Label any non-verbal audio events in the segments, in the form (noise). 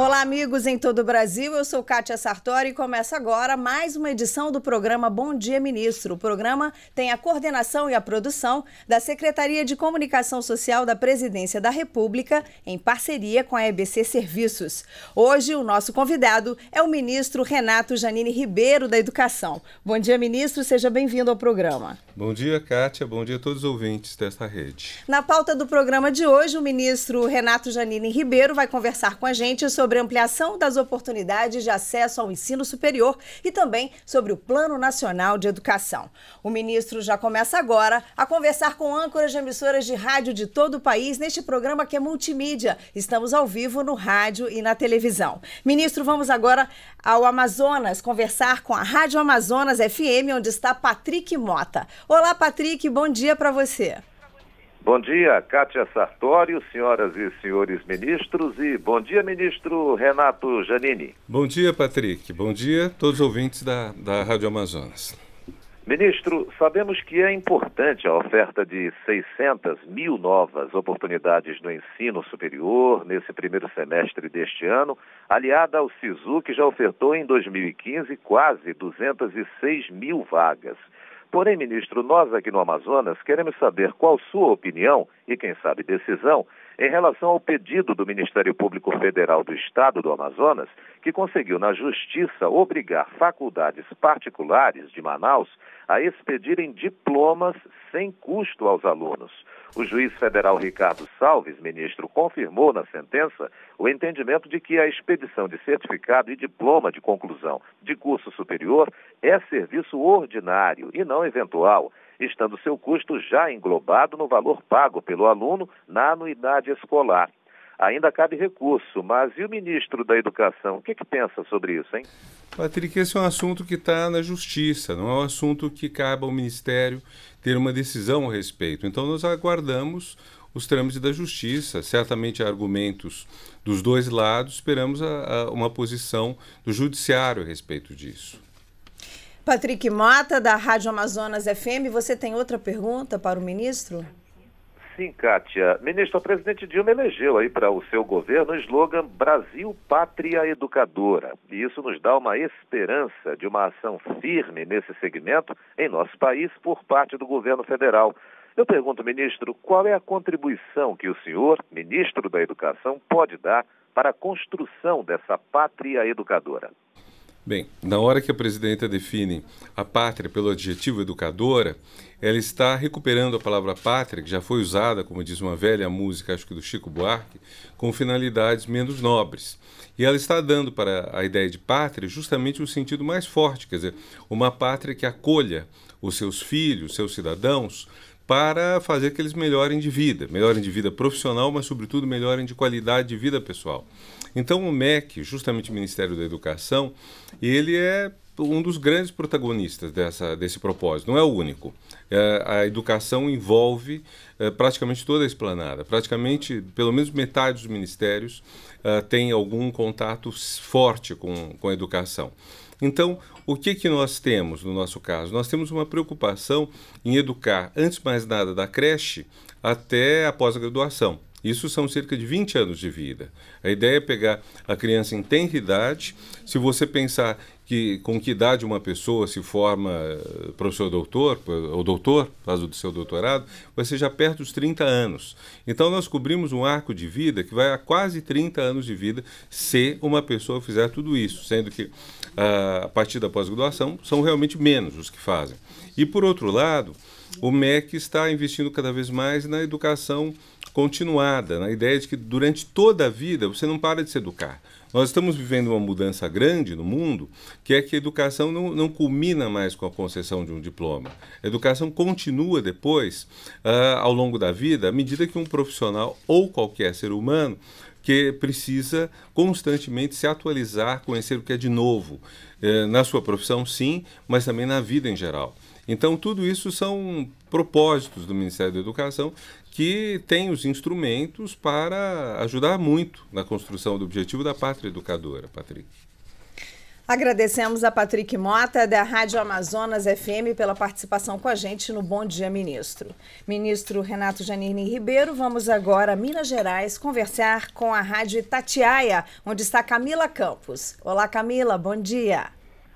Olá, amigos em todo o Brasil. Eu sou Kátia Sartori e começa agora mais uma edição do programa Bom Dia Ministro. O programa tem a coordenação e a produção da Secretaria de Comunicação Social da Presidência da República, em parceria com a EBC Serviços. Hoje, o nosso convidado é o ministro Renato Janine Ribeiro, da Educação. Bom dia, ministro. Seja bem-vindo ao programa. Bom dia, Kátia. Bom dia a todos os ouvintes desta rede. Na pauta do programa de hoje, o ministro Renato Janine Ribeiro vai conversar com a gente sobre sobre ampliação das oportunidades de acesso ao ensino superior e também sobre o Plano Nacional de Educação. O ministro já começa agora a conversar com âncoras de emissoras de rádio de todo o país neste programa que é multimídia. Estamos ao vivo no rádio e na televisão. Ministro, vamos agora ao Amazonas conversar com a Rádio Amazonas FM, onde está Patrick Mota. Olá, Patrick, bom dia para você. Bom dia, Kátia Sartório, senhoras e senhores ministros, e bom dia, ministro Renato Janini. Bom dia, Patrick. Bom dia a todos os ouvintes da, da Rádio Amazonas. Ministro, sabemos que é importante a oferta de 600 mil novas oportunidades no ensino superior nesse primeiro semestre deste ano, aliada ao SISU, que já ofertou em 2015 quase 206 mil vagas. Porém, ministro, nós aqui no Amazonas queremos saber qual sua opinião e, quem sabe, decisão em relação ao pedido do Ministério Público Federal do Estado do Amazonas, que conseguiu na Justiça obrigar faculdades particulares de Manaus a expedirem diplomas sem custo aos alunos. O juiz federal Ricardo Salves, ministro, confirmou na sentença o entendimento de que a expedição de certificado e diploma de conclusão de curso superior é serviço ordinário e não eventual estando seu custo já englobado no valor pago pelo aluno na anuidade escolar. Ainda cabe recurso, mas e o ministro da Educação? O que, que pensa sobre isso, hein? Patrick, esse é um assunto que está na Justiça, não é um assunto que cabe ao Ministério ter uma decisão a respeito. Então, nós aguardamos os trâmites da justiça. Certamente há argumentos dos dois lados, esperamos a, a uma posição do judiciário a respeito disso. Patrick Mota, da Rádio Amazonas FM, você tem outra pergunta para o ministro? Sim, Kátia. Ministro, o presidente Dilma elegeu aí para o seu governo o slogan Brasil Pátria Educadora. E isso nos dá uma esperança de uma ação firme nesse segmento em nosso país por parte do governo federal. Eu pergunto, ministro, qual é a contribuição que o senhor, ministro da Educação, pode dar para a construção dessa pátria educadora? Bem, na hora que a presidenta define a pátria pelo adjetivo educadora, ela está recuperando a palavra pátria, que já foi usada, como diz uma velha música, acho que do Chico Buarque, com finalidades menos nobres. E ela está dando para a ideia de pátria justamente o um sentido mais forte, quer dizer, uma pátria que acolha os seus filhos, seus cidadãos, para fazer que eles melhorem de vida, melhorem de vida profissional, mas sobretudo melhorem de qualidade de vida pessoal. Então o MEC, justamente o Ministério da Educação, ele é um dos grandes protagonistas dessa, desse propósito, não é o único. É, a educação envolve é, praticamente toda a esplanada, praticamente pelo menos metade dos ministérios é, tem algum contato forte com, com a educação. Então, o que, que nós temos no nosso caso? Nós temos uma preocupação em educar, antes mais nada, da creche até após a graduação. Isso são cerca de 20 anos de vida. A ideia é pegar a criança em tenra idade. Se você pensar que com que idade uma pessoa se forma eh, professor doutor, ou doutor, faz o seu doutorado, vai ser já perto dos 30 anos. Então nós cobrimos um arco de vida que vai a quase 30 anos de vida se uma pessoa fizer tudo isso, sendo que ah, a partir da pós-graduação são realmente menos os que fazem. E por outro lado, o MEC está investindo cada vez mais na educação continuada, na ideia de que durante toda a vida você não para de se educar. Nós estamos vivendo uma mudança grande no mundo, que é que a educação não, não culmina mais com a concessão de um diploma. A educação continua depois, uh, ao longo da vida, à medida que um profissional ou qualquer ser humano que precisa constantemente se atualizar, conhecer o que é de novo, eh, na sua profissão, sim, mas também na vida em geral. Então, tudo isso são propósitos do Ministério da Educação que tem os instrumentos para ajudar muito na construção do objetivo da pátria educadora, Patrick. Agradecemos a Patrick Mota, da Rádio Amazonas FM, pela participação com a gente no Bom Dia Ministro. Ministro Renato Janine Ribeiro, vamos agora a Minas Gerais conversar com a Rádio Itatiaia, onde está Camila Campos. Olá, Camila, bom dia.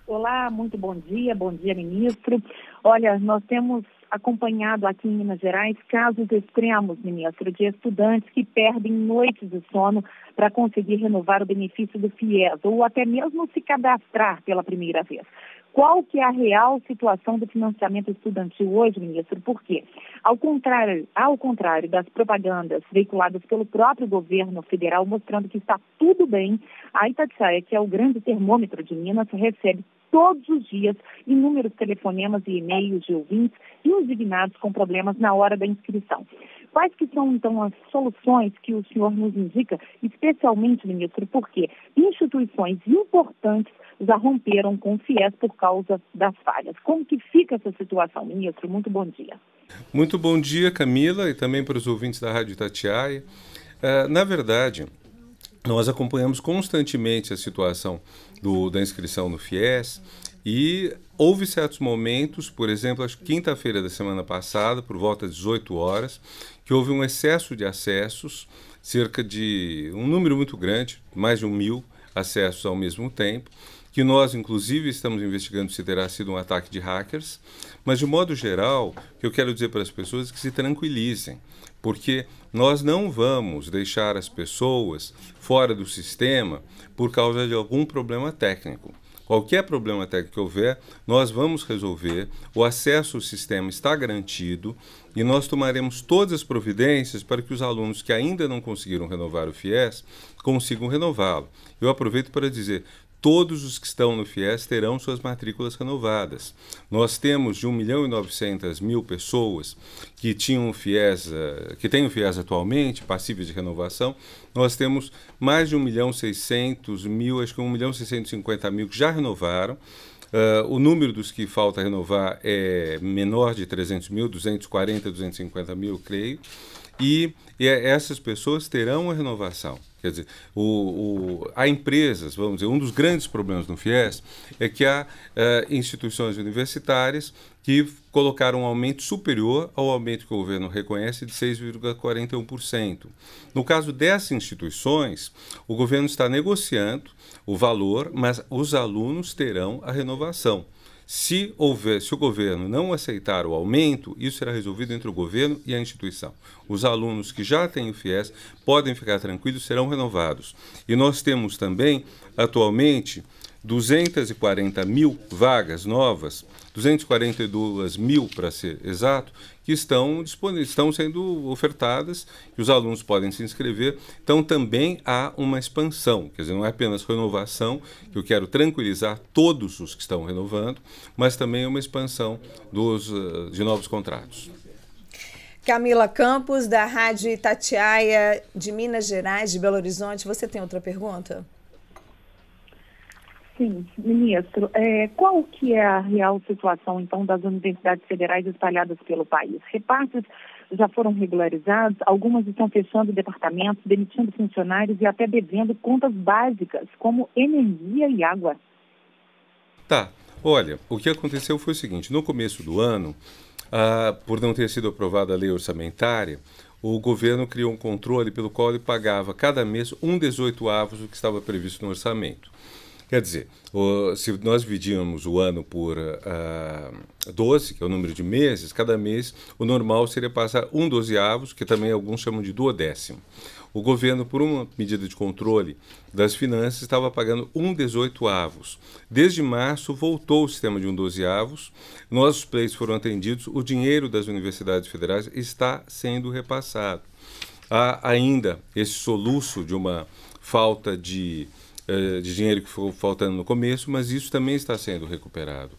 Olá, muito bom dia, bom dia, ministro. Olha, nós temos acompanhado aqui em Minas Gerais casos extremos, ministro, de estudantes que perdem noites de sono para conseguir renovar o benefício do FIES ou até mesmo se cadastrar pela primeira vez. Qual que é a real situação do financiamento estudantil hoje, ministro? Por quê? Ao contrário, ao contrário das propagandas veiculadas pelo próprio governo federal mostrando que está tudo bem, a Itatiaia, que é o grande termômetro de Minas, recebe todos os dias inúmeros telefonemas e e-mails de ouvintes indignados com problemas na hora da inscrição. Quais que são, então, as soluções que o senhor nos indica, especialmente, ministro, porque instituições importantes já romperam com o FIES por causa das falhas. Como que fica essa situação, ministro? Muito bom dia. Muito bom dia, Camila, e também para os ouvintes da Rádio Tatiaia. Uh, eh, na verdade, nós acompanhamos constantemente a situação do, da inscrição no FIES. E houve certos momentos, por exemplo, acho quinta-feira da semana passada, por volta das 18 horas, que houve um excesso de acessos, cerca de um número muito grande, mais de um mil acessos ao mesmo tempo, que nós, inclusive, estamos investigando se terá sido um ataque de hackers. Mas, de modo geral, o que eu quero dizer para as pessoas é que se tranquilizem, porque nós não vamos deixar as pessoas fora do sistema por causa de algum problema técnico. Qualquer problema técnico que houver, nós vamos resolver. O acesso ao sistema está garantido e nós tomaremos todas as providências para que os alunos que ainda não conseguiram renovar o FIES consigam renová-lo. Eu aproveito para dizer: todos os que estão no FIES terão suas matrículas renovadas. Nós temos de 1 milhão e 900 mil pessoas que tinham FIES, eh, que têm o FIES atualmente, passíveis de renovação, nós temos mais de 1 milhão 600 mil, acho que 1 milhão 650 mil que já renovaram, Uh, o número dos que falta renovar é menor de 300 mil, 240, 250 mil, creio. E, e essas pessoas terão a renovação. Quer dizer, o, o, há empresas, vamos dizer, um dos grandes problemas no FIES é que há eh, instituições universitárias que colocaram um aumento superior ao aumento que o governo reconhece de 6,41%. No caso dessas instituições, o governo está negociando o valor, mas os alunos terão a renovação. Se houver, se o governo não aceitar o aumento, isso será resolvido entre o governo e a instituição. Os alunos que já têm o FIES podem ficar tranquilos, serão renovados. E nós temos também, atualmente, 240 mil vagas novas 242 mil, para ser exato, que estão, disponíveis, estão sendo ofertadas, que os alunos podem se inscrever. Então, também há uma expansão, quer dizer, não é apenas renovação, que eu quero tranquilizar todos os que estão renovando, mas também uma expansão dos, eh, de novos contratos. Camila Campos, da Rádio Itatiaia de Minas Gerais, de Belo Horizonte. Você tem outra pergunta? Sim, ministro, é, qual que é a real situação, então, das universidades federais espalhadas pelo país? Repartos já foram regularizados, algumas estão fechando departamentos, demitindo funcionários e até devendo contas básicas, como energia e água. Tá, olha, o que aconteceu foi o seguinte, no começo do ano, ah, por não ter sido aprovada a lei orçamentária, o governo criou um controle pelo qual ele pagava cada mês um 18 avos do que estava previsto no orçamento. Quer dizer, o, se nós dividíamos o ano por uh, ah, 12, que é o número de meses, cada mês o normal seria passar um dozeavos, que também alguns chamam de duodécimo. O governo, por uma medida de controle das finanças, estava pagando um 18 avos. Desde março voltou o sistema de um 12 avos, nossos pleitos foram atendidos, o dinheiro das universidades federais está sendo repassado. Há ainda esse soluço de uma falta de eh, de dinheiro que ficou faltando no começo, mas isso também está sendo recuperado.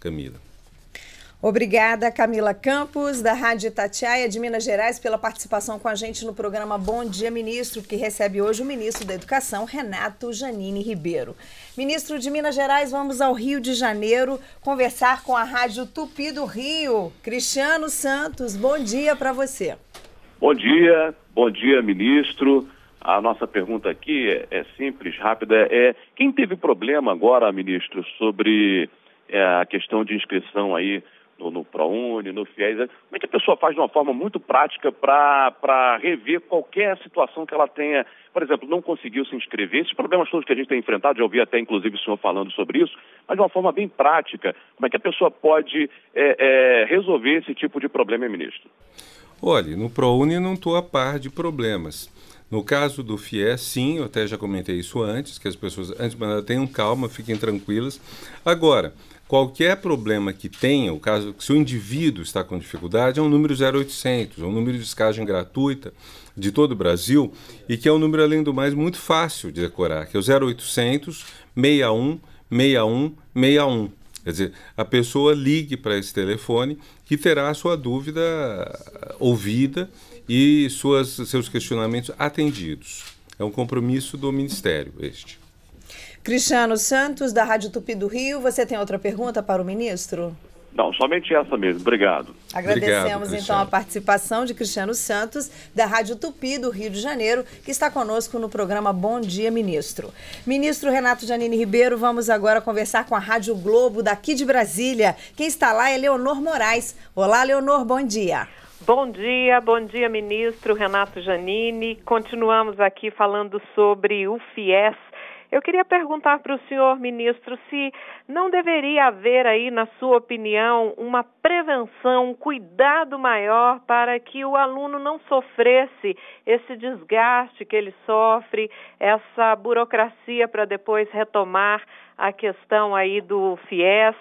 Camila. Obrigada, Camila Campos, da Rádio Itatiaia de Minas Gerais, pela participação com a gente no programa Bom Dia Ministro, que recebe hoje o ministro da Educação, Renato Janine Ribeiro. Ministro de Minas Gerais, vamos ao Rio de Janeiro conversar com a Rádio Tupi do Rio. Cristiano Santos, bom dia para você. Bom dia, bom dia, ministro. A nossa pergunta aqui é, é simples, rápida. É quem teve problema agora, ministro, sobre é, a questão de inscrição aí no, no ProUni, no FIES. Como é que a pessoa faz de uma forma muito prática para rever qualquer situação que ela tenha? Por exemplo, não conseguiu se inscrever. Esses problemas todos que a gente tem enfrentado, já ouvi até inclusive o senhor falando sobre isso, mas de uma forma bem prática. Como é que a pessoa pode é, é, resolver esse tipo de problema, ministro? Olha, no ProUni não estou a par de problemas. No caso do FIE, sim, eu até já comentei isso antes, que as pessoas, antes de mandar, tenham calma, fiquem tranquilas. Agora, qualquer problema que tenha, o caso se o indivíduo está com dificuldade, é um número 0800, é um número de escagem gratuita de todo o Brasil e que é um número, além do mais, muito fácil de decorar, que é o 0800 61 61 61. Quer dizer, a pessoa ligue para esse telefone que terá a sua dúvida eh, ouvida e suas, seus questionamentos atendidos. É um compromisso do Ministério este. Cristiano Santos, da Rádio Tupi do Rio, você tem outra pergunta para o ministro? Não, somente essa mesmo. Obrigado. Agradecemos Obrigado, então a participação de Cristiano Santos, da Rádio Tupi do Rio de Janeiro, que está conosco no programa Bom Dia Ministro. Ministro Renato Janine Ribeiro, vamos agora conversar com a Rádio Globo daqui de Brasília. Quem está lá é Leonor Moraes. Olá, Leonor, bom dia. Bom dia, bom dia, ministro Renato Janini. Continuamos aqui falando sobre o FIES. Eu queria perguntar para o senhor, ministro, se não deveria haver aí, na sua opinião, uma prevenção, um cuidado maior para que o aluno não sofresse esse desgaste que ele sofre, essa burocracia para depois retomar a questão aí do FIES.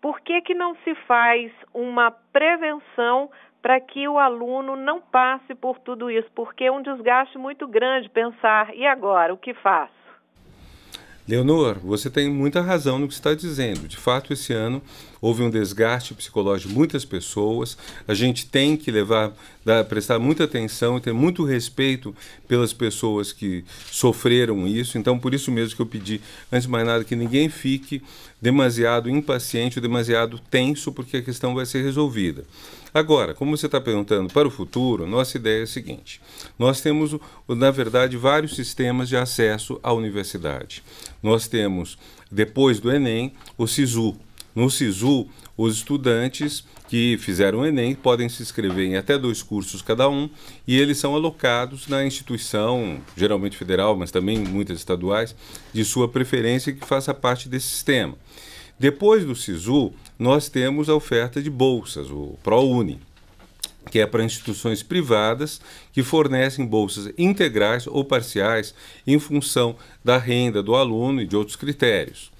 Por que, que não se faz uma prevenção para que o aluno não passe por tudo isso, porque é um desgaste muito grande pensar, e agora, o que faço? Leonor, você tem muita razão no que está dizendo. De fato, esse ano houve um desgaste psicológico de muitas pessoas. A gente tem que levar, dar, prestar muita atenção e ter muito respeito pelas pessoas que sofreram isso. Então, por isso mesmo que eu pedi, antes de mais nada, que ninguém fique demasiado impaciente ou demasiado tenso, porque a questão vai ser resolvida. Agora, como você está perguntando para o futuro, nossa ideia é a seguinte: nós temos, na verdade, vários sistemas de acesso à universidade. Nós temos, depois do Enem, o SISU, no SISU, os estudantes que fizeram o Enem podem se inscrever em até dois cursos cada um e eles são alocados na instituição, geralmente federal, mas também muitas estaduais, de sua preferência que faça parte desse sistema. Depois do SISU, nós temos a oferta de bolsas, o ProUni, que é para instituições privadas que fornecem bolsas integrais ou parciais em função da renda do aluno e de outros critérios.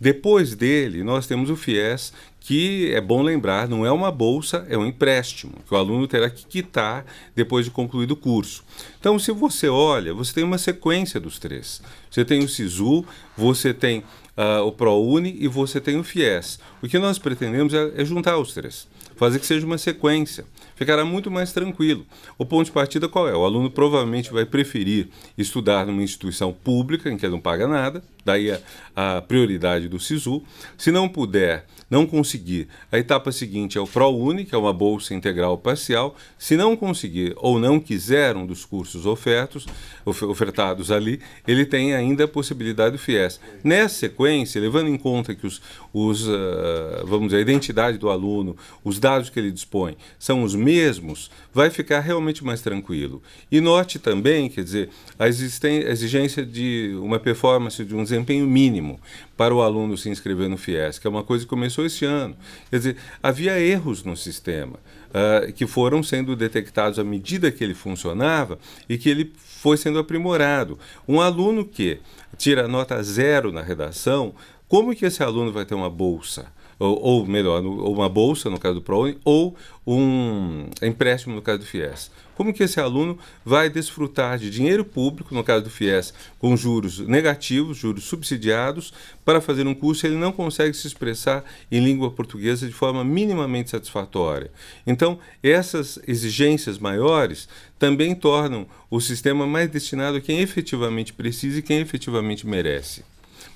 Depois dele, nós temos o FIES, que é bom lembrar, não é uma bolsa, é um empréstimo, que o aluno terá que quitar depois de concluído o curso. Então, se você olha, você tem uma sequência dos três. Você tem o SISU, você tem uh, o ProUni e você tem o FIES. O que nós pretendemos é, é juntar os três, fazer que seja uma sequência. Ficará muito mais tranquilo. O ponto de partida qual é? O aluno provavelmente vai preferir estudar numa instituição pública, em que ele não paga nada, daí a, a prioridade do SISU. Se não puder, não conseguir, a etapa seguinte é o ProUni, que é uma bolsa integral parcial. Se não conseguir ou não quiser um dos cursos ofertos, ofertados ali, ele tem ainda a possibilidade do FIES. Nessa sequência, levando em conta que os, os ah, vamos dizer, a identidade do aluno, os dados que ele dispõe são os mesmos, vai ficar realmente mais tranquilo. E note também, quer dizer, a, a exigência de uma performance de um desempenho mínimo para o aluno se inscrever no FIES, que é uma coisa que começou esse ano. Quer dizer, havia erros no sistema uh, que foram sendo detectados à medida que ele funcionava e que ele foi sendo aprimorado. Um aluno que tira nota zero na redação, como que esse aluno vai ter uma bolsa? ou, ou melhor, ou uma bolsa, no caso do ProUni, ou um empréstimo, no caso do FIES. Como que esse aluno vai desfrutar de dinheiro público, no caso do FIES, com juros negativos, juros subsidiados, para fazer um curso se ele não consegue se expressar em língua portuguesa de forma minimamente satisfatória? Então, essas exigências maiores também tornam o sistema mais destinado a quem efetivamente precisa e quem efetivamente merece.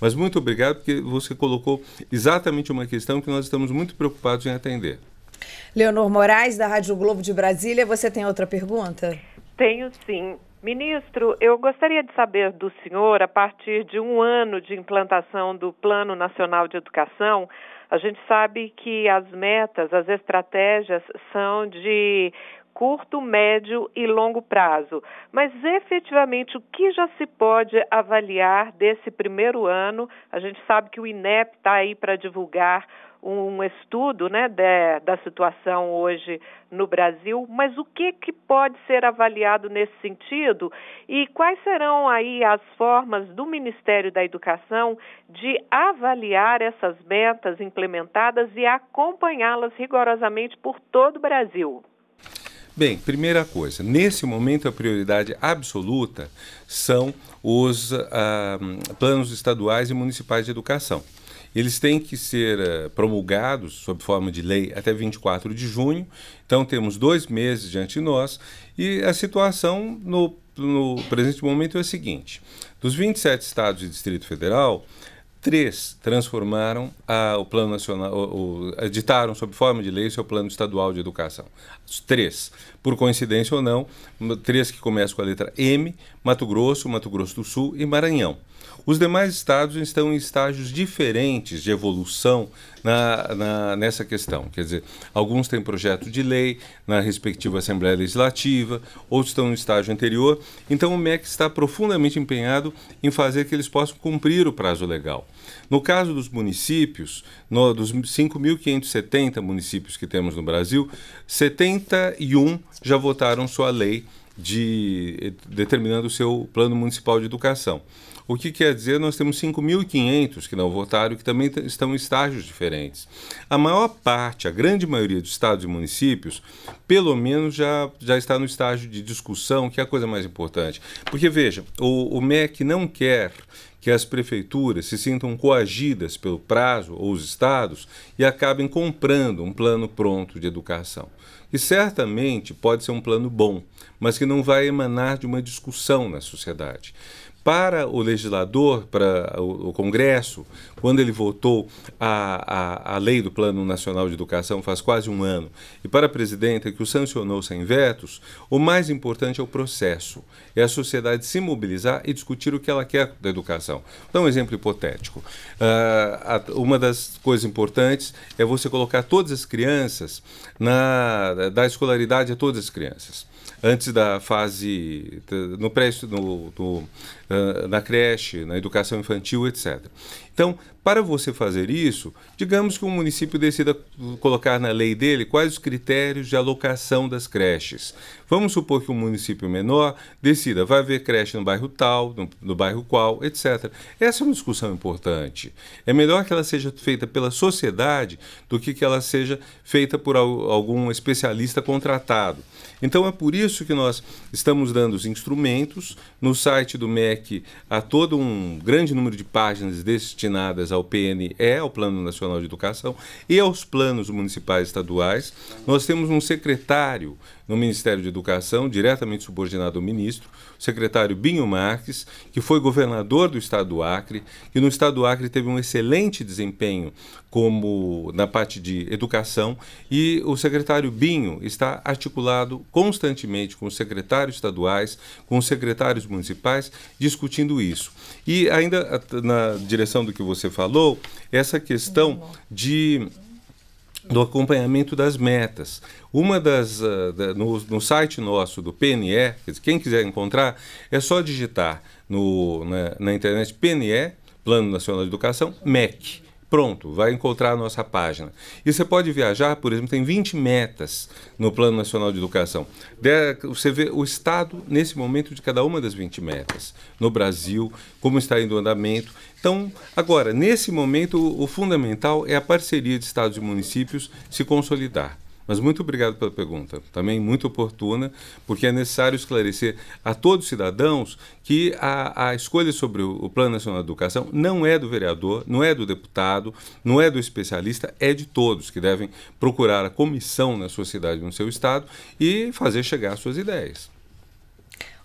Mas muito obrigado, porque você colocou exatamente uma questão que nós estamos muito preocupados em atender. Leonor Moraes, da Rádio Globo de Brasília, você tem outra pergunta? Tenho sim. Ministro, eu gostaria de saber do senhor, a partir de um ano de implantação do Plano Nacional de Educação, a gente sabe que as metas, as estratégias são de curto, médio e longo prazo. Mas efetivamente o que já se pode avaliar desse primeiro ano? A gente sabe que o INEP está aí para divulgar um estudo né, de, da situação hoje no Brasil, mas o que, que pode ser avaliado nesse sentido e quais serão aí as formas do Ministério da Educação de avaliar essas metas implementadas e acompanhá-las rigorosamente por todo o Brasil? Bem, primeira coisa, nesse momento a prioridade absoluta são os ah, planos estaduais e municipais de educação. Eles têm que ser ah, promulgados sob forma de lei até 24 de junho, então temos dois meses diante de nós, e a situação no, no presente momento é a seguinte: dos 27 estados e Distrito Federal, Três transformaram a, o plano nacional, o, o, editaram sob forma de lei o seu plano estadual de educação. Três, por coincidência ou não, três que começam com a letra M: Mato Grosso, Mato Grosso do Sul e Maranhão. Os demais estados estão em estágios diferentes de evolução na, na, nessa questão. Quer dizer, alguns têm projeto de lei na respectiva Assembleia Legislativa, outros estão no estágio anterior. Então, o MEC está profundamente empenhado em fazer que eles possam cumprir o prazo legal. No caso dos municípios, no, dos 5.570 municípios que temos no Brasil, 71 já votaram sua lei de determinando o seu plano municipal de educação. O que quer dizer, nós temos 5.500 que não votaram, que também estão em estágios diferentes. A maior parte, a grande maioria dos estados e municípios, pelo menos já, já está no estágio de discussão, que é a coisa mais importante. Porque, veja, o, o MEC não quer que as prefeituras se sintam coagidas pelo prazo ou os estados e acabem comprando um plano pronto de educação. E certamente pode ser um plano bom, mas que não vai emanar de uma discussão na sociedade para o legislador, para o, Congresso, quando ele votou a, a, a, lei do Plano Nacional de Educação faz quase um ano, e para a presidenta, que o sancionou sem vetos, o mais importante é o processo, é a sociedade se mobilizar e discutir o que ela quer da educação. Dá um exemplo hipotético. Uh, uma das coisas importantes é você colocar todas as crianças na, da escolaridade a todas as crianças antes da fase no pré no, no, ah, na creche, na educação infantil, etc. Então, para você fazer isso, digamos que o município decida colocar na lei dele quais os critérios de alocação das creches. Vamos supor que um município menor decida, vai haver creche no bairro tal, no, no bairro qual, etc. Essa é uma discussão importante. É melhor que ela seja feita pela sociedade do que que ela seja feita por algum especialista contratado. Então é por isso que nós estamos dando os instrumentos. No site do MEC há todo um grande número de páginas destinadas ao PNE, ao é Plano Nacional de Educação, e aos planos municipais e estaduais, nós temos um secretário no Ministério de Educação, diretamente subordinado ao ministro, o secretário Binho Marques, que foi governador do estado do Acre, que no estado do Acre teve um excelente desempenho como na parte de educação, e o secretário Binho está articulado constantemente com os secretários estaduais, com os secretários municipais, discutindo isso. E ainda na direção do que você falou, essa questão de do acompanhamento das metas. Uma das. Uh, da, no, no, site nosso do PNE, quem quiser encontrar, é só digitar no, na, né, na internet PNE, Plano Nacional de Educação, MEC. Pronto, vai encontrar a nossa página. E você pode viajar, por exemplo, tem 20 metas no Plano Nacional de Educação. Você vê o estado nesse momento de cada uma das 20 metas. No Brasil, como está indo o andamento. Então, agora, nesse momento, o fundamental é a parceria de estados e municípios se consolidar. Mas muito obrigado pela pergunta, também muito oportuna, porque é necessário esclarecer a todos os cidadãos que a, a escolha sobre o, o Plano Nacional de Educação não é do vereador, não é do deputado, não é do especialista, é de todos que devem procurar a comissão na sua cidade, no seu estado e fazer chegar suas ideias.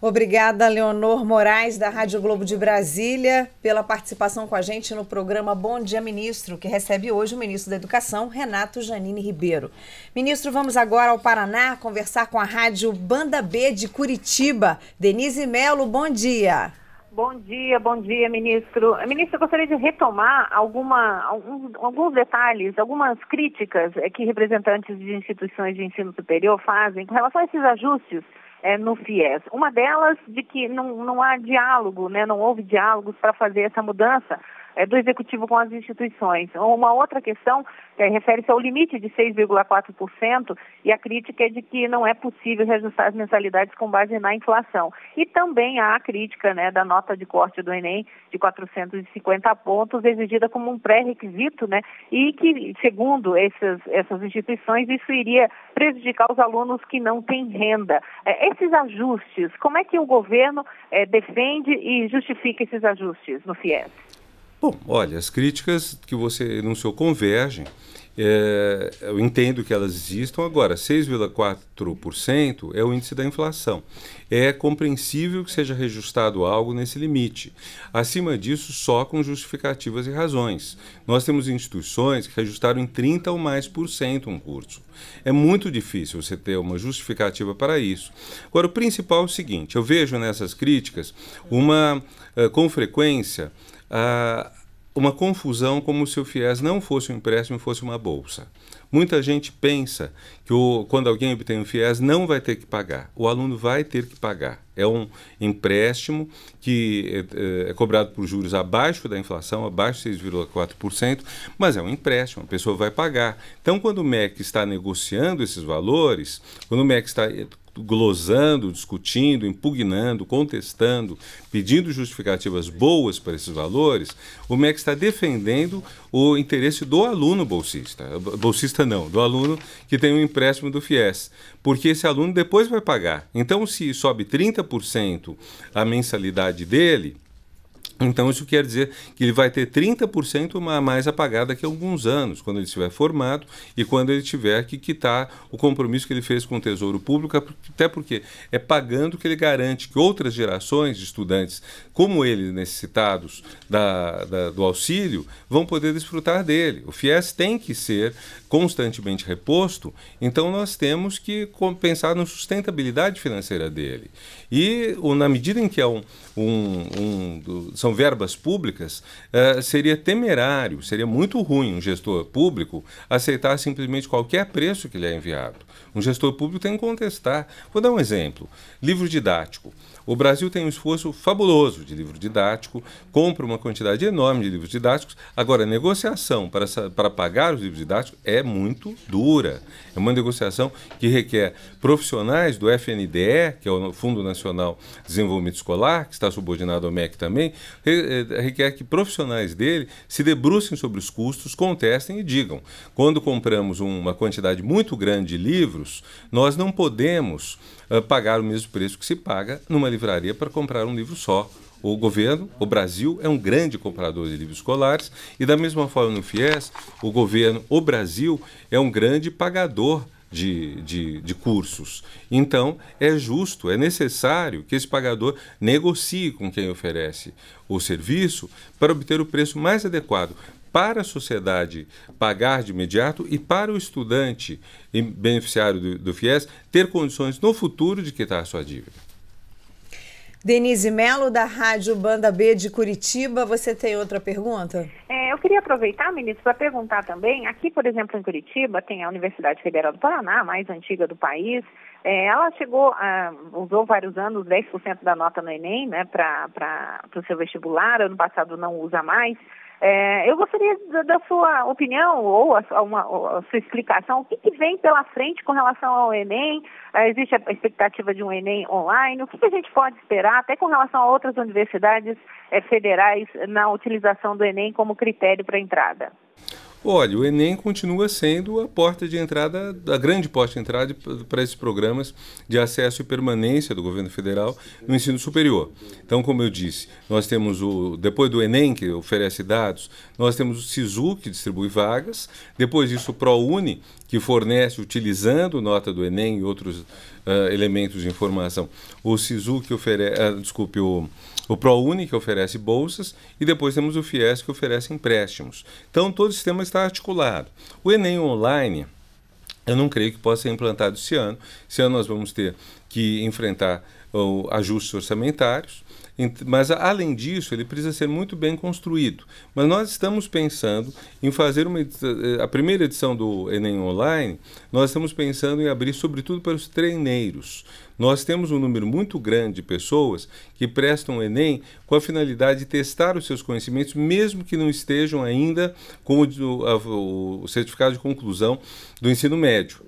Obrigada, Leonor Moraes, da Rádio Globo de Brasília, pela participação com a gente no programa Bom Dia Ministro, que recebe hoje o ministro da Educação, Renato Janine Ribeiro. Ministro, vamos agora ao Paraná conversar com a Rádio Banda B de Curitiba. Denise Melo, bom dia. Bom dia, bom dia, ministro. Eh, ministro, eu gostaria de retomar alguma, alguns, alguns detalhes, algumas críticas eh, que representantes de instituições de ensino superior fazem com relação a esses ajustes é, no FIES. Uma delas de que não, não há diálogo, né, não houve diálogos para fazer essa mudança, é, do executivo com as instituições. Uma outra questão é, refere-se ao limite de 6,4% e a crítica é de que não é possível reajustar as mensalidades com base na inflação. E também há a crítica né, da nota de corte do Enem de 450 pontos, exigida como um pré-requisito, né, e que, segundo essas, essas instituições, isso iria prejudicar os alunos que não têm renda. É, esses ajustes, como é que o governo é, defende e justifica esses ajustes no FIES? Bom, olha, as críticas que você enunciou convergem. É, eu entendo que elas existam. Agora, 6,4% é o índice da inflação. É compreensível que seja reajustado algo nesse limite. Acima disso, só com justificativas e razões. Nós temos instituições que reajustaram em 30% ou mais por cento um curso. É muito difícil você ter uma justificativa para isso. Agora, o principal é o seguinte: eu vejo nessas críticas uma, eh, com frequência, a, uma confusão como se o FIES não fosse um empréstimo, fosse uma bolsa. Muita gente pensa que o, quando alguém obtém um FIES não vai ter que pagar. O aluno vai ter que pagar. É um empréstimo que é, é cobrado por juros abaixo da inflação, abaixo de 6,4%, mas é um empréstimo, a pessoa vai pagar. Então, quando o MEC está negociando esses valores, quando o MEC está glosando, discutindo, impugnando, contestando, pedindo justificativas boas para esses valores, o MEC está defendendo o interesse do aluno bolsista. Bolsista não, do aluno que tem um empréstimo do FIES. Porque esse aluno depois vai pagar. Então, se sobe 30% a mensalidade dele, então, isso quer dizer que ele vai ter 30% a mais apagado daqui a alguns anos, quando ele estiver formado e quando ele tiver que quitar o compromisso que ele fez com o Tesouro Público, até porque é pagando que ele garante que outras gerações de estudantes, como ele, necessitados da, da, do auxílio, vão poder desfrutar dele. O FIES tem que ser constantemente reposto, então nós temos que pensar na sustentabilidade financeira dele. E na medida em que é um, um, um são verbas públicas, uh, seria temerário, seria muito ruim um gestor público aceitar simplesmente qualquer preço que lhe é enviado. Um gestor público tem que contestar. Vou dar um exemplo: livro didático. O Brasil tem um esforço fabuloso de livro didático, compra uma quantidade enorme de livros didáticos. Agora, a negociação para, para pagar os livros didáticos é muito dura. É uma negociação que requer profissionais do FNDE, que é o Fundo Nacional de Desenvolvimento Escolar, que está subordinado ao MEC também, eh, requer que profissionais dele se debrucem sobre os custos, contestem e digam: quando compramos uma quantidade muito grande de livros, nós não podemos eh, pagar o mesmo preço que se paga numa livraria para comprar um livro só. O governo, o Brasil, é um grande comprador de livros escolares e, da mesma forma, no FIES, o governo, o Brasil, é um grande pagador de, de, de, cursos. Então, é justo, é necessário que esse pagador negocie com quem oferece o serviço para obter o preço mais adequado, para a sociedade pagar de imediato e para o estudante beneficiário do, do FIES ter condições no futuro de quitar sua dívida. Denise Melo, da Rádio Banda B de Curitiba, você tem outra pergunta? É, eu queria aproveitar, ministro, para perguntar também. Aqui, por exemplo, em Curitiba, tem a Universidade Federal do Paraná, a mais antiga do país. É, ela chegou, a, usou vários anos 10% da nota no Enem né, para o seu vestibular, ano passado não usa mais. É, eu gostaria da, sua opinião ou a, uma, a sua explicação. O que, que, vem pela frente com relação ao Enem? É, existe a expectativa de um Enem online? O que, que, a gente pode esperar, até com relação a outras universidades é, federais, na utilização do Enem como critério para entrada? Olha, o Enem continua sendo a porta de entrada, a grande porta de entrada para esses programas de acesso e permanência do governo federal no ensino superior. Então, como eu disse, nós temos o depois do Enem que oferece dados, nós temos o Cisu que distribui vagas, depois disso o ProUni que fornece utilizando nota do Enem e outros uh, elementos de informação. O SISU que oferece, uh, desculpe, o, o ProUni que oferece bolsas e depois temos o FIES que oferece empréstimos. Então todo o sistema está articulado. O Enem Online, eu não creio que possa ser implantado esse ano. Esse ano nós vamos ter que enfrentar uh, ajustes orçamentários, mas, além disso, ele precisa ser muito bem construído. Mas nós estamos pensando em fazer uma eh, a primeira edição do Enem Online, nós estamos pensando em abrir sobretudo para os treineiros. Nós temos um número muito grande de pessoas que prestam o Enem com a finalidade de testar os seus conhecimentos, mesmo que não estejam ainda com o, a, o, certificado de conclusão do ensino médio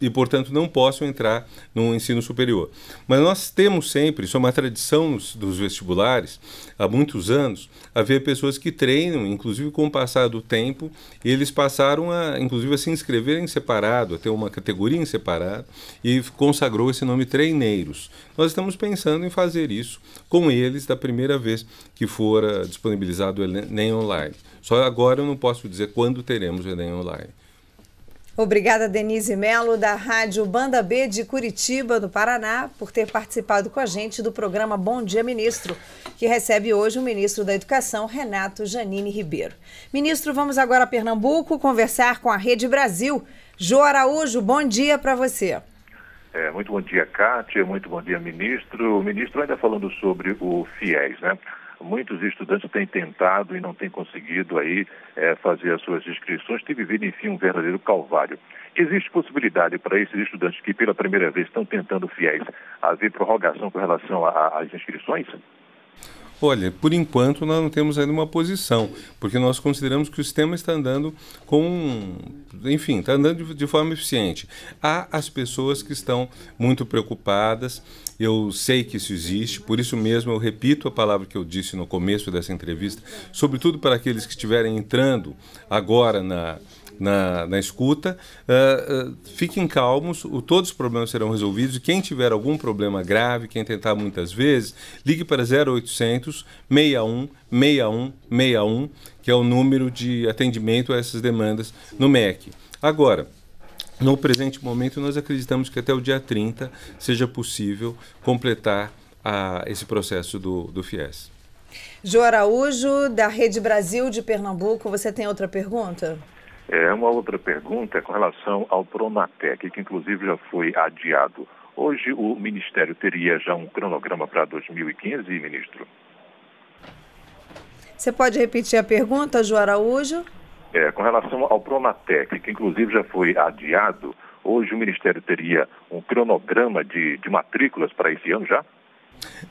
e, portanto, não possam entrar no ensino superior. Mas nós temos sempre, isso é uma tradição nos, dos vestibulares, há muitos anos, haver pessoas que treinam, inclusive com o passar do tempo, e eles passaram, a, inclusive, a se inscrever em separado, a ter uma categoria em separado, e consagrou esse nome treineiros. Nós estamos pensando em fazer isso com eles da primeira vez que for disponibilizado o Enem Online. Só agora eu não posso dizer quando teremos o Enem Online. Obrigada, Denise Melo, da Rádio Banda B de Curitiba, do Paraná, por ter participado com a gente do programa Bom Dia Ministro, que recebe hoje o ministro da Educação, Renato Janine Ribeiro. Ministro, vamos agora a Pernambuco conversar com a Rede Brasil. Jô Araújo, bom dia para você. É, muito bom dia, Cátia. Muito bom dia, ministro. O ministro ainda falando sobre o FIES, né? Muitos estudantes têm tentado e não têm conseguido aí é, fazer as suas inscrições, tem vivido, enfim, um verdadeiro calvário. Existe possibilidade para esses estudantes que pela primeira vez estão tentando fiéis haver prorrogação com relação às inscrições? Olha, por enquanto nós não temos ainda uma posição, porque nós consideramos que o sistema está andando com, enfim, está andando de, de forma eficiente. Há as pessoas que estão muito preocupadas, eu sei que isso existe, por isso mesmo eu repito a palavra que eu disse no começo dessa entrevista, sobretudo para aqueles que estiverem entrando agora na na, na escuta. Uh, uh, fiquem calmos, o, todos os problemas serão resolvidos. E quem tiver algum problema grave, quem tentar muitas vezes, ligue para 0800 61 61 61, que é o número de atendimento a essas demandas no MEC. Agora, no presente momento, nós acreditamos que até o dia 30 seja possível completar a, esse processo do, do FIES. Jo Araújo, da Rede Brasil de Pernambuco, você tem outra pergunta? É, uma outra pergunta é com relação ao Pronatec, que inclusive já foi adiado. Hoje o Ministério teria já um cronograma para 2015, ministro? Você pode repetir a pergunta, Ju Araújo? É, com relação ao Pronatec, que inclusive já foi adiado, hoje o Ministério teria um cronograma de, de matrículas para esse ano já?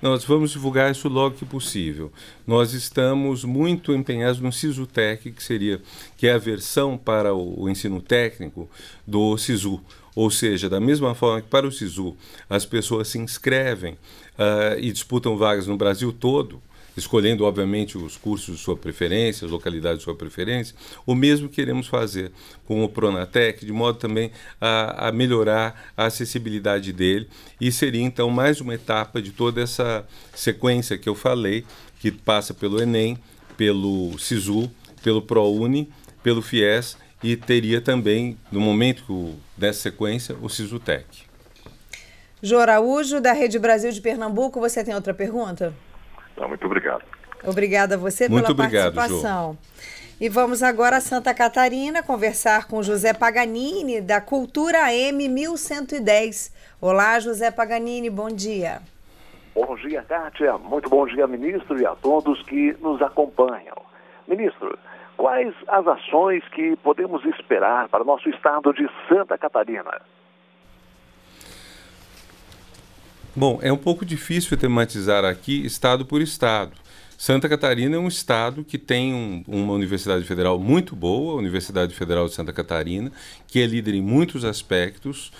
Nós vamos divulgar isso logo que possível. Nós estamos muito empenhados no SISUTEC, que seria que é a versão para o, o ensino técnico do SISU. Ou seja, da mesma forma que para o SISU as pessoas se inscrevem uh, e disputam vagas no Brasil todo, escolhendo, obviamente, os cursos de sua preferência, as localidades de sua preferência. O mesmo queremos fazer com o Pronatec, de modo também a, a melhorar a acessibilidade dele. E seria, então, mais uma etapa de toda essa sequência que eu falei, que passa pelo Enem, pelo SISU, pelo ProUni, pelo FIES e teria também, no momento dessa sequência, o SISUTEC. João Araújo, da Rede Brasil de Pernambuco, você tem outra pergunta? muito obrigado. Obrigada a você muito pela obrigado, participação. E vamos agora a Santa Catarina conversar com José Paganini, da Cultura M 1110. Olá, José Paganini, bom dia. Bom dia, Kátia. Muito bom dia, ministro, e a todos que nos acompanham. Ministro, quais as ações que podemos esperar para nosso estado de Santa Catarina? Bom, é um pouco difícil tematizar aqui estado por estado. Santa Catarina é um estado que tem um, uma universidade federal muito boa, a Universidade Federal de Santa Catarina, que é líder em muitos aspectos,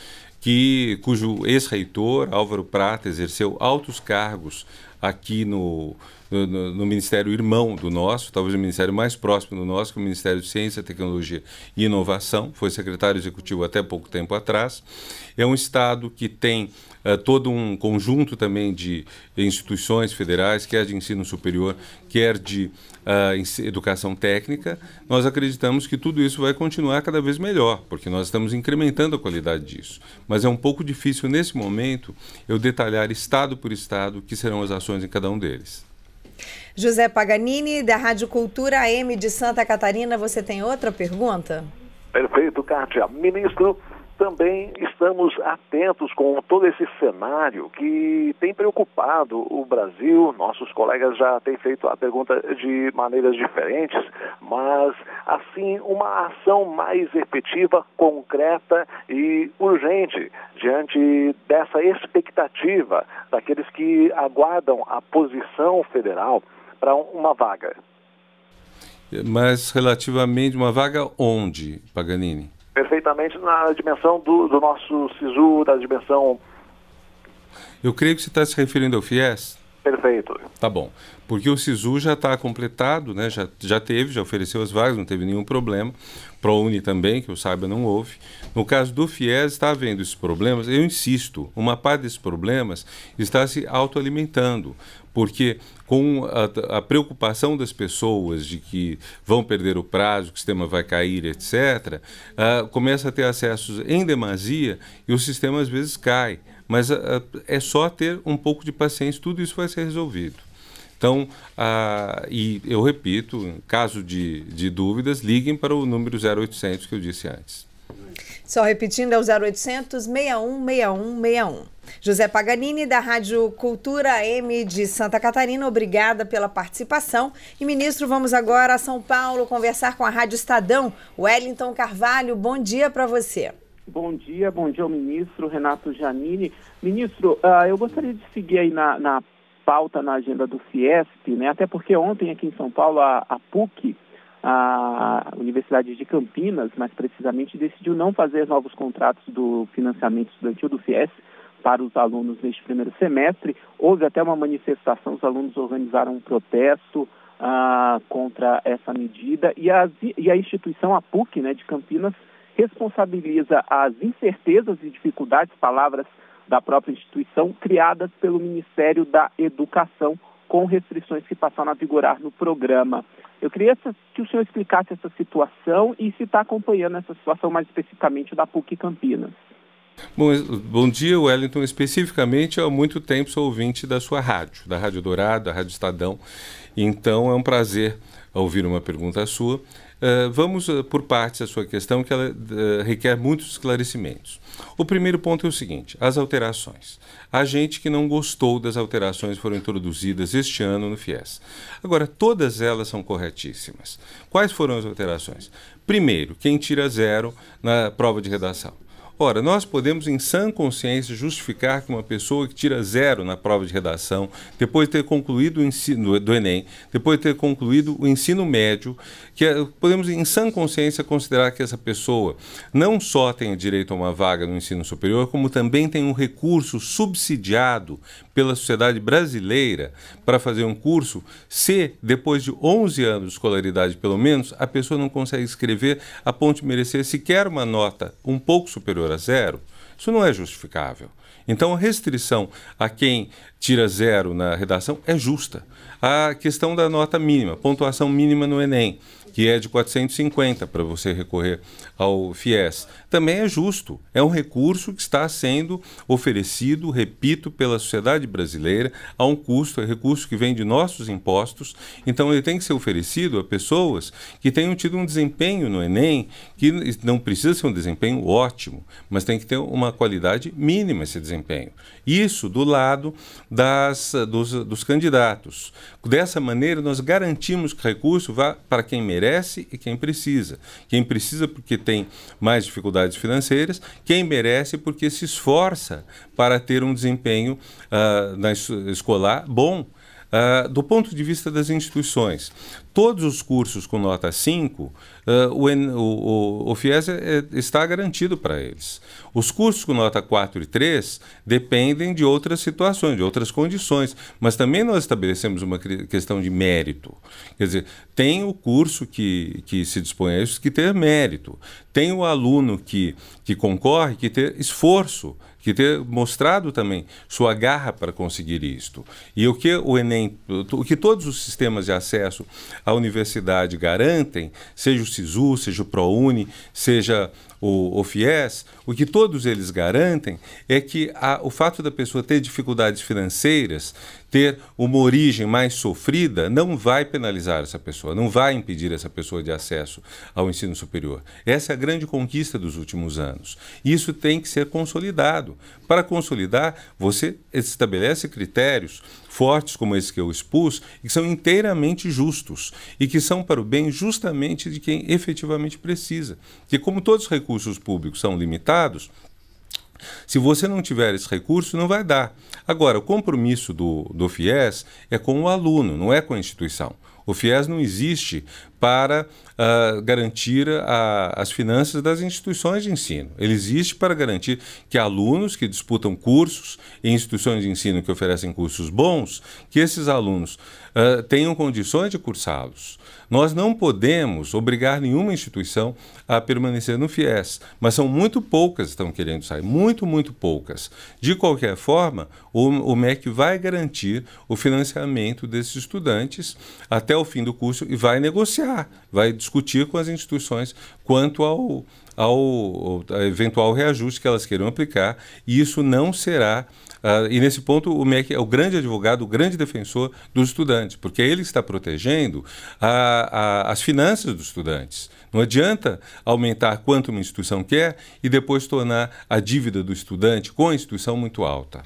que cujo ex-reitor Álvaro Prata exerceu altos cargos aqui no, no, no, ministério irmão do nosso, talvez o ministério mais próximo do nosso, que é o Ministério de Ciência, Tecnologia e Inovação, foi secretário executivo até pouco tempo atrás. É um estado que tem é, todo um conjunto também de instituições federais, quer de ensino superior, quer de uh, educação técnica, nós acreditamos que tudo isso vai continuar cada vez melhor, porque nós estamos incrementando a qualidade disso. Mas é um pouco difícil nesse momento eu detalhar estado por estado que serão as ações em cada um deles. José Paganini, da Rádio Cultura AM de Santa Catarina, você tem outra pergunta? Perfeito, Kátia. Ministro, também estamos atentos com todo esse cenário que tem preocupado o Brasil. Nossos colegas já têm feito a pergunta de maneiras diferentes, mas assim, uma ação mais efetiva, concreta e urgente diante dessa expectativa daqueles que aguardam a posição federal para uma vaga. Mas relativamente uma vaga onde, Paganini? perfeitamente na dimensão do, do nosso SISU, da dimensão. Eu creio que você está se referindo ao FIES. Perfeito. Tá bom. Porque o SISU já está completado, né? já, já teve, já ofereceu as vagas, não teve nenhum problema. ProUni também, que eu saiba, não houve. No caso do FIES, está havendo esses problemas. Eu insisto, uma parte desses problemas está se autoalimentando porque com a, a, preocupação das pessoas de que vão perder o prazo, que o sistema vai cair, etc., uh, ah, começa a ter acessos em demasia e o sistema às vezes cai. Mas uh, é só ter um pouco de paciência, tudo isso vai ser resolvido. Então, ah, e eu repito, caso de, de dúvidas, liguem para o número 0800 que eu disse antes. Só repetindo, é o 0800 61 61 61. José Paganini, da Rádio Cultura M de Santa Catarina, obrigada pela participação. E, ministro, vamos agora a São Paulo conversar com a Rádio Estadão. Wellington Carvalho, bom dia para você. Bom dia, bom dia ao ministro Renato Janine. Ministro, uh, eu gostaria de seguir aí na, na, pauta na agenda do Fiesp, né? até porque ontem aqui em São Paulo a, a PUC, a Universidade de Campinas, mais precisamente, decidiu não fazer novos contratos do financiamento estudantil do Fiesp, para os alunos neste primeiro semestre. Houve até uma manifestação, os alunos organizaram um protesto ah, contra essa medida e, e a instituição, a PUC né, de Campinas, responsabiliza as incertezas e dificuldades, palavras da própria instituição, criadas pelo Ministério da Educação, com restrições que passaram a vigorar no programa. Eu queria que o senhor explicasse essa situação e se está acompanhando essa situação mais especificamente da PUC Campinas. Bom, bom dia, Wellington. Especificamente, há muito tempo sou ouvinte da sua rádio, da Rádio Dourado, da Rádio Estadão. Então, é um prazer ouvir uma pergunta sua. Uh, vamos uh, por partes a sua questão, que ela uh, requer muitos esclarecimentos. O primeiro ponto é o seguinte: as alterações. Há gente que não gostou das alterações que foram introduzidas este ano no FIES. Agora, todas elas são corretíssimas. Quais foram as alterações? Primeiro, quem tira zero na prova de redação. Ora, nós podemos, em sã consciência, justificar que uma pessoa que tira zero na prova de redação, depois de ter concluído o ensino do Enem, depois de ter concluído o ensino médio, que é, podemos, em sã consciência, considerar que essa pessoa não só tem direito a uma vaga no ensino superior, como também tem um recurso subsidiado pela sociedade brasileira para fazer um curso, se depois de 11 anos de escolaridade, pelo menos, a pessoa não consegue escrever a ponto de merecer sequer uma nota um pouco superior a zero, isso não é justificável. Então, a restrição a quem tira zero na redação é justa. A questão da nota mínima, pontuação mínima no Enem que é de 450 para você recorrer ao FIES. Também é justo, é um recurso que está sendo oferecido, repito, pela sociedade brasileira a um custo, é recurso que vem de nossos impostos, então ele tem que ser oferecido a pessoas que tenham tido um desempenho no ENEM que não precisa ser um desempenho ótimo, mas tem que ter uma qualidade mínima esse desempenho. Isso do lado das, dos, dos candidatos. Dessa maneira, nós garantimos que o recurso vá para quem merece merece e quem precisa. Quem precisa porque tem mais dificuldades financeiras, quem merece porque se esforça para ter um desempenho uh, na es escolar bom. Uh, do ponto de vista das instituições, todos os cursos com nota 5, uh, ah, o, o, o, FIES é, é, está garantido para eles. Os cursos com nota 4 e 3 dependem de outras situações, de outras condições, mas também nós estabelecemos uma questão de mérito. Quer dizer, tem o curso que, que se dispõe a isso que ter mérito, tem o aluno que, que concorre que ter esforço que ter mostrado também sua garra para conseguir isto. E o que o Enem, o que todos os sistemas de acesso à universidade garantem, seja o SISU, seja o ProUni, seja o, o FIES, o que todos eles garantem é que a, o fato da pessoa ter dificuldades financeiras ter uma origem mais sofrida, não vai penalizar essa pessoa, não vai impedir essa pessoa de acesso ao ensino superior. Essa é a grande conquista dos últimos anos. Isso tem que ser consolidado. Para consolidar, você estabelece critérios fortes como esse que eu expus, que são inteiramente justos e que são para o bem justamente de quem efetivamente precisa. Que como todos os recursos públicos são limitados, se você não tiver esse recurso, não vai dar. Agora, o compromisso do, do FIES é com o aluno, não é com a instituição. O FIES não existe para uh, garantir a, as finanças das instituições de ensino. Ele existe para garantir que alunos que disputam cursos em instituições de ensino que oferecem cursos bons, que esses alunos uh, tenham condições de cursá-los. Nós não podemos obrigar nenhuma instituição a permanecer no FIES, mas são muito poucas que estão querendo sair, muito, muito poucas. De qualquer forma, o, o MEC vai garantir o financiamento desses estudantes até o fim do curso e vai negociar vai discutir com as instituições quanto ao, ao, ao eventual reajuste que elas queiram aplicar, e isso não será Uh, e nesse ponto, o MEC é o grande advogado, o grande defensor dos estudantes, porque ele está protegendo a, a, as finanças dos estudantes. Não adianta aumentar quanto uma instituição quer e depois tornar a dívida do estudante com a instituição muito alta.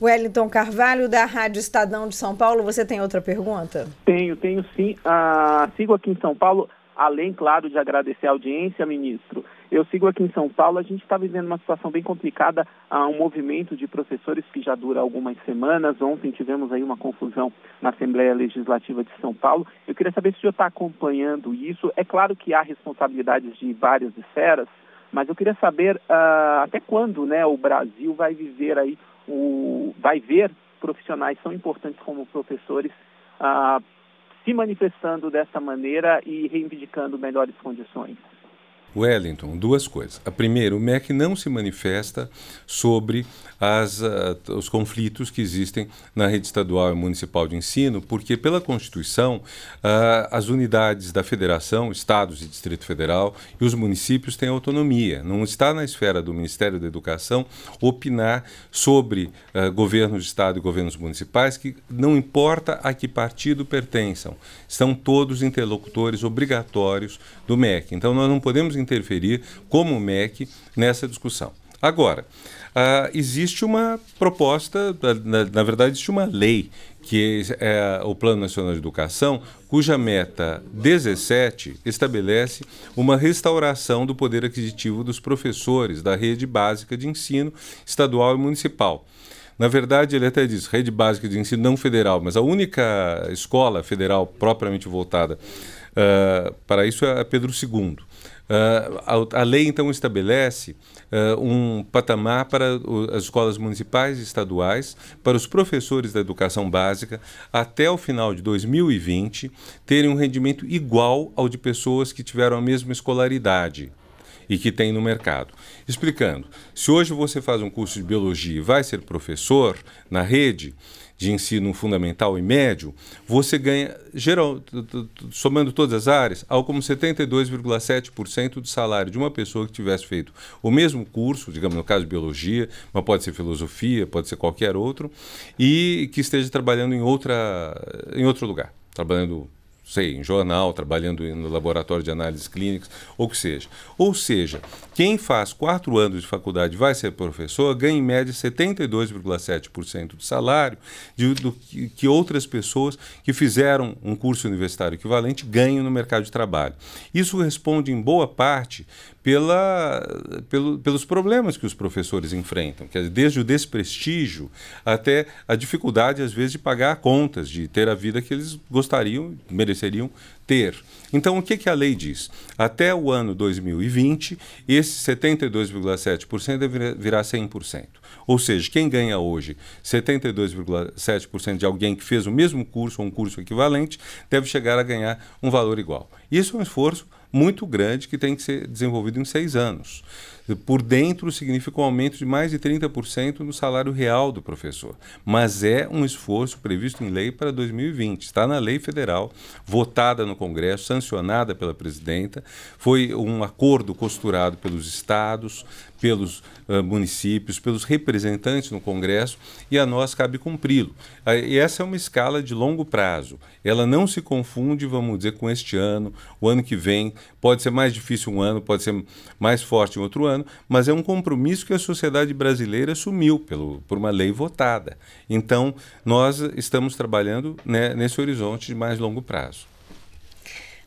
Wellington Carvalho, da Rádio Estadão de São Paulo, você tem outra pergunta? Tenho, tenho sim. Ah, sigo aqui em São Paulo, além, claro, de agradecer a audiência, ministro. Eu sigo aqui em São Paulo, a gente está vivendo uma situação bem complicada, há um movimento de professores que já dura algumas semanas. Ontem tivemos aí uma confusão na Assembleia Legislativa de São Paulo. Eu queria saber se o senhor está acompanhando isso. É claro que há responsabilidades de várias esferas, mas eu queria saber uh, até quando né, o Brasil vai viver aí o, vai ver profissionais tão importantes como professores ah, se manifestando dessa maneira e reivindicando melhores condições. Wellington, duas coisas. A primeira, o MEC não se manifesta sobre as, uh, os conflitos que existem na rede estadual e municipal de ensino, porque, pela Constituição, uh, as unidades da federação, estados e Distrito Federal, e os municípios têm autonomia. Não está na esfera do Ministério da Educação opinar sobre uh, governos de estado e governos municipais, que não importa a que partido pertençam, são todos interlocutores obrigatórios do MEC. Então, nós não podemos interferir como MEC nessa discussão. Agora, uh, existe uma proposta, na, na, verdade, existe uma lei, que é o Plano Nacional de Educação, cuja meta 17 estabelece uma restauração do poder aquisitivo dos professores da rede básica de ensino estadual e municipal. Na verdade, ele até diz rede básica de ensino não federal, mas a única escola federal propriamente voltada uh, para isso é a Pedro II. Uh, a, a, lei então estabelece uh, um patamar para o, as escolas municipais e estaduais, para os professores da educação básica, até o final de 2020, terem um rendimento igual ao de pessoas que tiveram a mesma escolaridade e que tem no mercado. Explicando, se hoje você faz um curso de biologia e vai ser professor na rede, de ensino fundamental e médio, você ganha, geral, somando todas as áreas, algo como 72,7% do salário de uma pessoa que tivesse feito o mesmo curso, digamos no caso biologia, mas pode ser filosofia, pode ser qualquer outro, e que esteja trabalhando em, outra, em outro lugar, trabalhando sei, em jornal, trabalhando no laboratório de análises clínicas, ou que seja. Ou seja, quem faz quatro anos de faculdade vai ser professor ganha em média 72,7% de salário de, do que outras pessoas que fizeram um curso universitário equivalente ganham no mercado de trabalho. Isso responde em boa parte pela, pelo, pelos problemas que os professores enfrentam, que desde o desprestígio até a dificuldade às vezes de pagar contas, de ter a vida que eles gostariam, mereceriam ter. Então, o que, que a lei diz? Até o ano 2020, esse 72,7% deverá virar 100%. Ou seja, quem ganha hoje 72,7% de alguém que fez o mesmo curso ou um curso equivalente deve chegar a ganhar um valor igual. Isso é um esforço muito grande que tem que ser desenvolvido em seis anos. Por dentro, significa um aumento de mais de 30% no salário real do professor. Mas é um esforço previsto em lei para 2020. Está na lei federal, votada no Congresso, sancionada pela presidenta. Foi um acordo costurado pelos estados, pelos uh, municípios, pelos representantes no Congresso e a nós cabe cumpri-lo. Ah, e essa é uma escala de longo prazo. Ela não se confunde, vamos dizer, com este ano, o ano que vem. Pode ser mais difícil um ano, pode ser mais forte em outro ano ano, mas é um compromisso que a sociedade brasileira assumiu pelo, por uma lei votada. Então, nós estamos trabalhando né, nesse horizonte de mais longo prazo.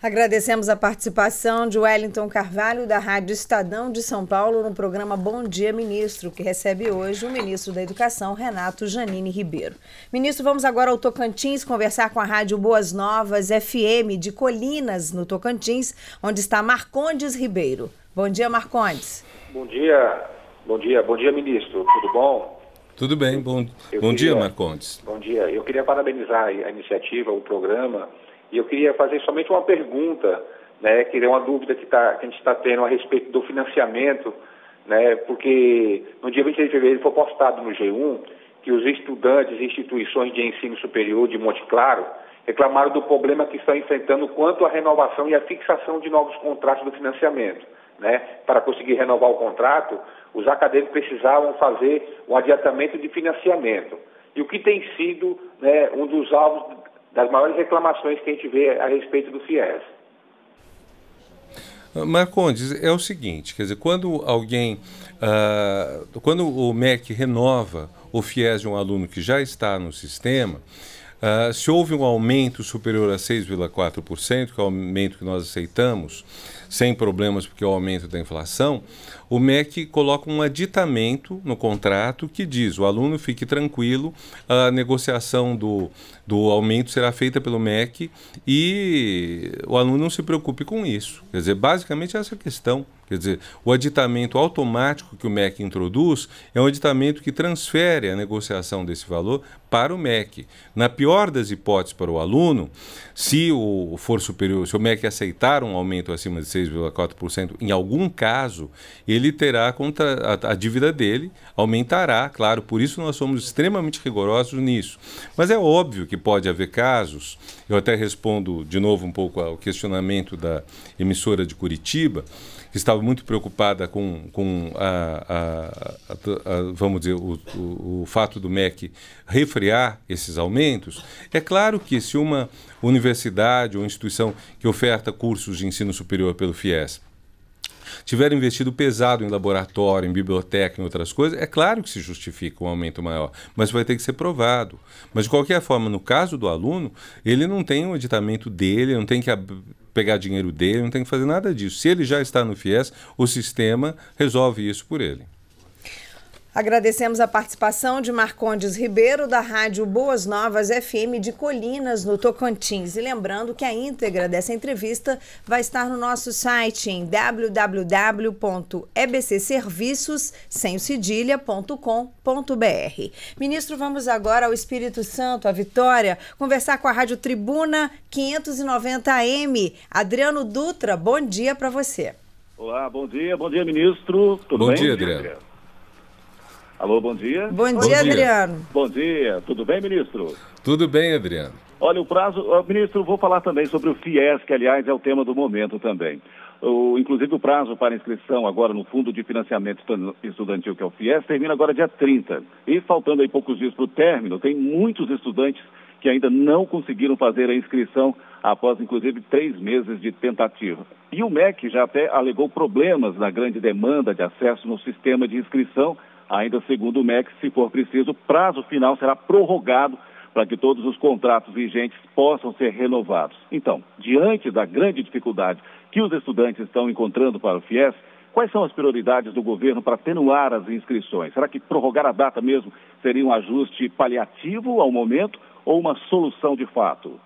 Agradecemos a participação de Wellington Carvalho, da Rádio Estadão de São Paulo, no programa Bom Dia Ministro, que recebe hoje o ministro da Educação, Renato Janine Ribeiro. Ministro, vamos agora ao Tocantins conversar com a Rádio Boas Novas FM de Colinas, no Tocantins, onde está Marcondes Ribeiro. Bom dia, Marcondes. Bom dia, bom dia, bom dia, ministro. Tudo bom? Tudo bem, bom, bom queria, dia, Marcondes. Bom dia. Eu queria parabenizar a iniciativa, o programa, e eu queria fazer somente uma pergunta, né, que é uma dúvida que, tá, que a gente está tendo a respeito do financiamento, né, porque no dia 23 de fevereiro foi postado no G1 que os estudantes e instituições de ensino superior de Monte Claro reclamaram do problema que estão enfrentando quanto à renovação e à fixação de novos contratos do financiamento né, para conseguir renovar o contrato, os acadêmicos precisavam fazer um adiantamento de financiamento. E o que tem sido né, um dos alvos das maiores reclamações que a gente vê a respeito do FIES. Ah, Marcondes, é o seguinte, quer dizer, quando alguém, uh, quando o MEC renova o FIES de um aluno que já está no sistema, uh, se houve um aumento superior a 6,4%, que é o aumento que nós aceitamos, sem problemas porque o aumento da inflação, o MEC coloca um aditamento no contrato que diz: o aluno fique tranquilo, a negociação do, do aumento será feita pelo MEC e o aluno não se preocupe com isso. Quer dizer, basicamente é essa questão. Quer dizer, o aditamento automático que o MEC introduz é um aditamento que transfere a negociação desse valor para o MEC. Na pior das hipóteses para o aluno, se o for superior, se o MEC aceitar um aumento acima de 6,4% em algum caso, ele terá contra a, a, dívida dele aumentará, claro, por isso nós somos extremamente rigorosos nisso. Mas é óbvio que pode haver casos, eu até respondo de novo um pouco ao questionamento da emissora de Curitiba, que estava muito preocupada com, com a, a, a vamos dizer, o, o, o fato do MEC refrear esses aumentos. É claro que se uma universidade ou instituição que oferta cursos de ensino superior pelo FIES tiveram investido pesado em laboratório, em biblioteca, em outras coisas, é claro que se justifica um aumento maior, mas vai ter que ser provado. Mas, de qualquer forma, no caso do aluno, ele não tem o editamento dele, não tem que pegar dinheiro dele, não tem que fazer nada disso. Se ele já está no FIES, o sistema resolve isso por ele. Agradecemos a participação de Marcondes Ribeiro, da Rádio Boas Novas FM de Colinas, no Tocantins. E lembrando que a íntegra dessa entrevista vai estar no nosso site em www.ebcserviços.com.br. Ministro, vamos agora ao Espírito Santo, a Vitória, conversar com a Rádio Tribuna 590 AM. Adriano Dutra, bom dia para você. Olá, bom dia, bom dia, ministro. Tudo bom bem? Dia, Adriano. Alô, bom dia. Bom, bom dia, Adriano. Bom dia. Tudo bem, ministro? Tudo bem, Adriano. Olha, o prazo, ministro, vou falar também sobre o FIES, que aliás é o tema do momento também. O, inclusive o prazo para inscrição agora no Fundo de Financiamento Estudantil, que é o FIES, termina agora dia 30. E faltando aí poucos dias para o término, tem muitos estudantes que ainda não conseguiram fazer a inscrição após, inclusive, três meses de tentativa. E o MEC já até alegou problemas na grande demanda de acesso no sistema de inscrição Ainda segundo o MEC, se for preciso, o prazo final será prorrogado para que todos os contratos vigentes possam ser renovados. Então, diante da grande dificuldade que os estudantes estão encontrando para o FIES, quais são as prioridades do governo para atenuar as inscrições? Será que prorrogar a data mesmo seria um ajuste paliativo ao momento ou uma solução de fato?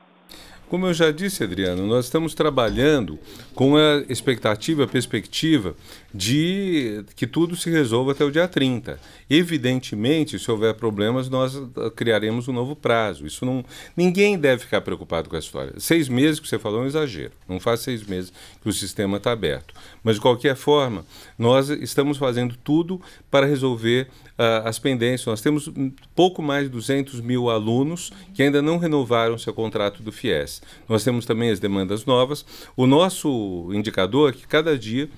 Como eu já disse, Adriano, nós estamos trabalhando com a expectativa, a perspectiva de que tudo se resolva até o dia 30. Evidentemente, se houver problemas, nós ah, criaremos um novo prazo. Isso não, ninguém deve ficar preocupado com a história. Seis meses que você falou é um exagero. Não faz seis meses que o sistema está aberto. Mas de qualquer forma, nós estamos fazendo tudo para resolver uh, as pendências. Nós temos pouco mais de 200 mil alunos que ainda não renovaram seu contrato do FIES. Nós temos também as demandas novas. O nosso indicador é que cada dia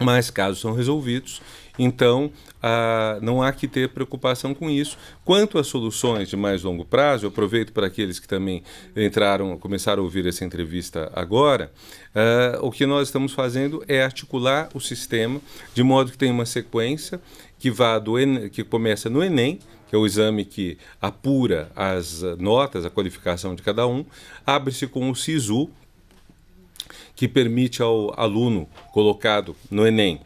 mais casos são resolvidos então, ah, não há que ter preocupação com isso. Quanto às soluções de mais longo prazo, eu aproveito para aqueles que também entraram, começaram a ouvir essa entrevista agora, ah, o que nós estamos fazendo é articular o sistema de modo que tenha uma sequência que vá do ENEM, que começa no Enem, que é o exame que apura as notas, a qualificação de cada um, abre-se com o SISU, que permite ao aluno colocado no Enem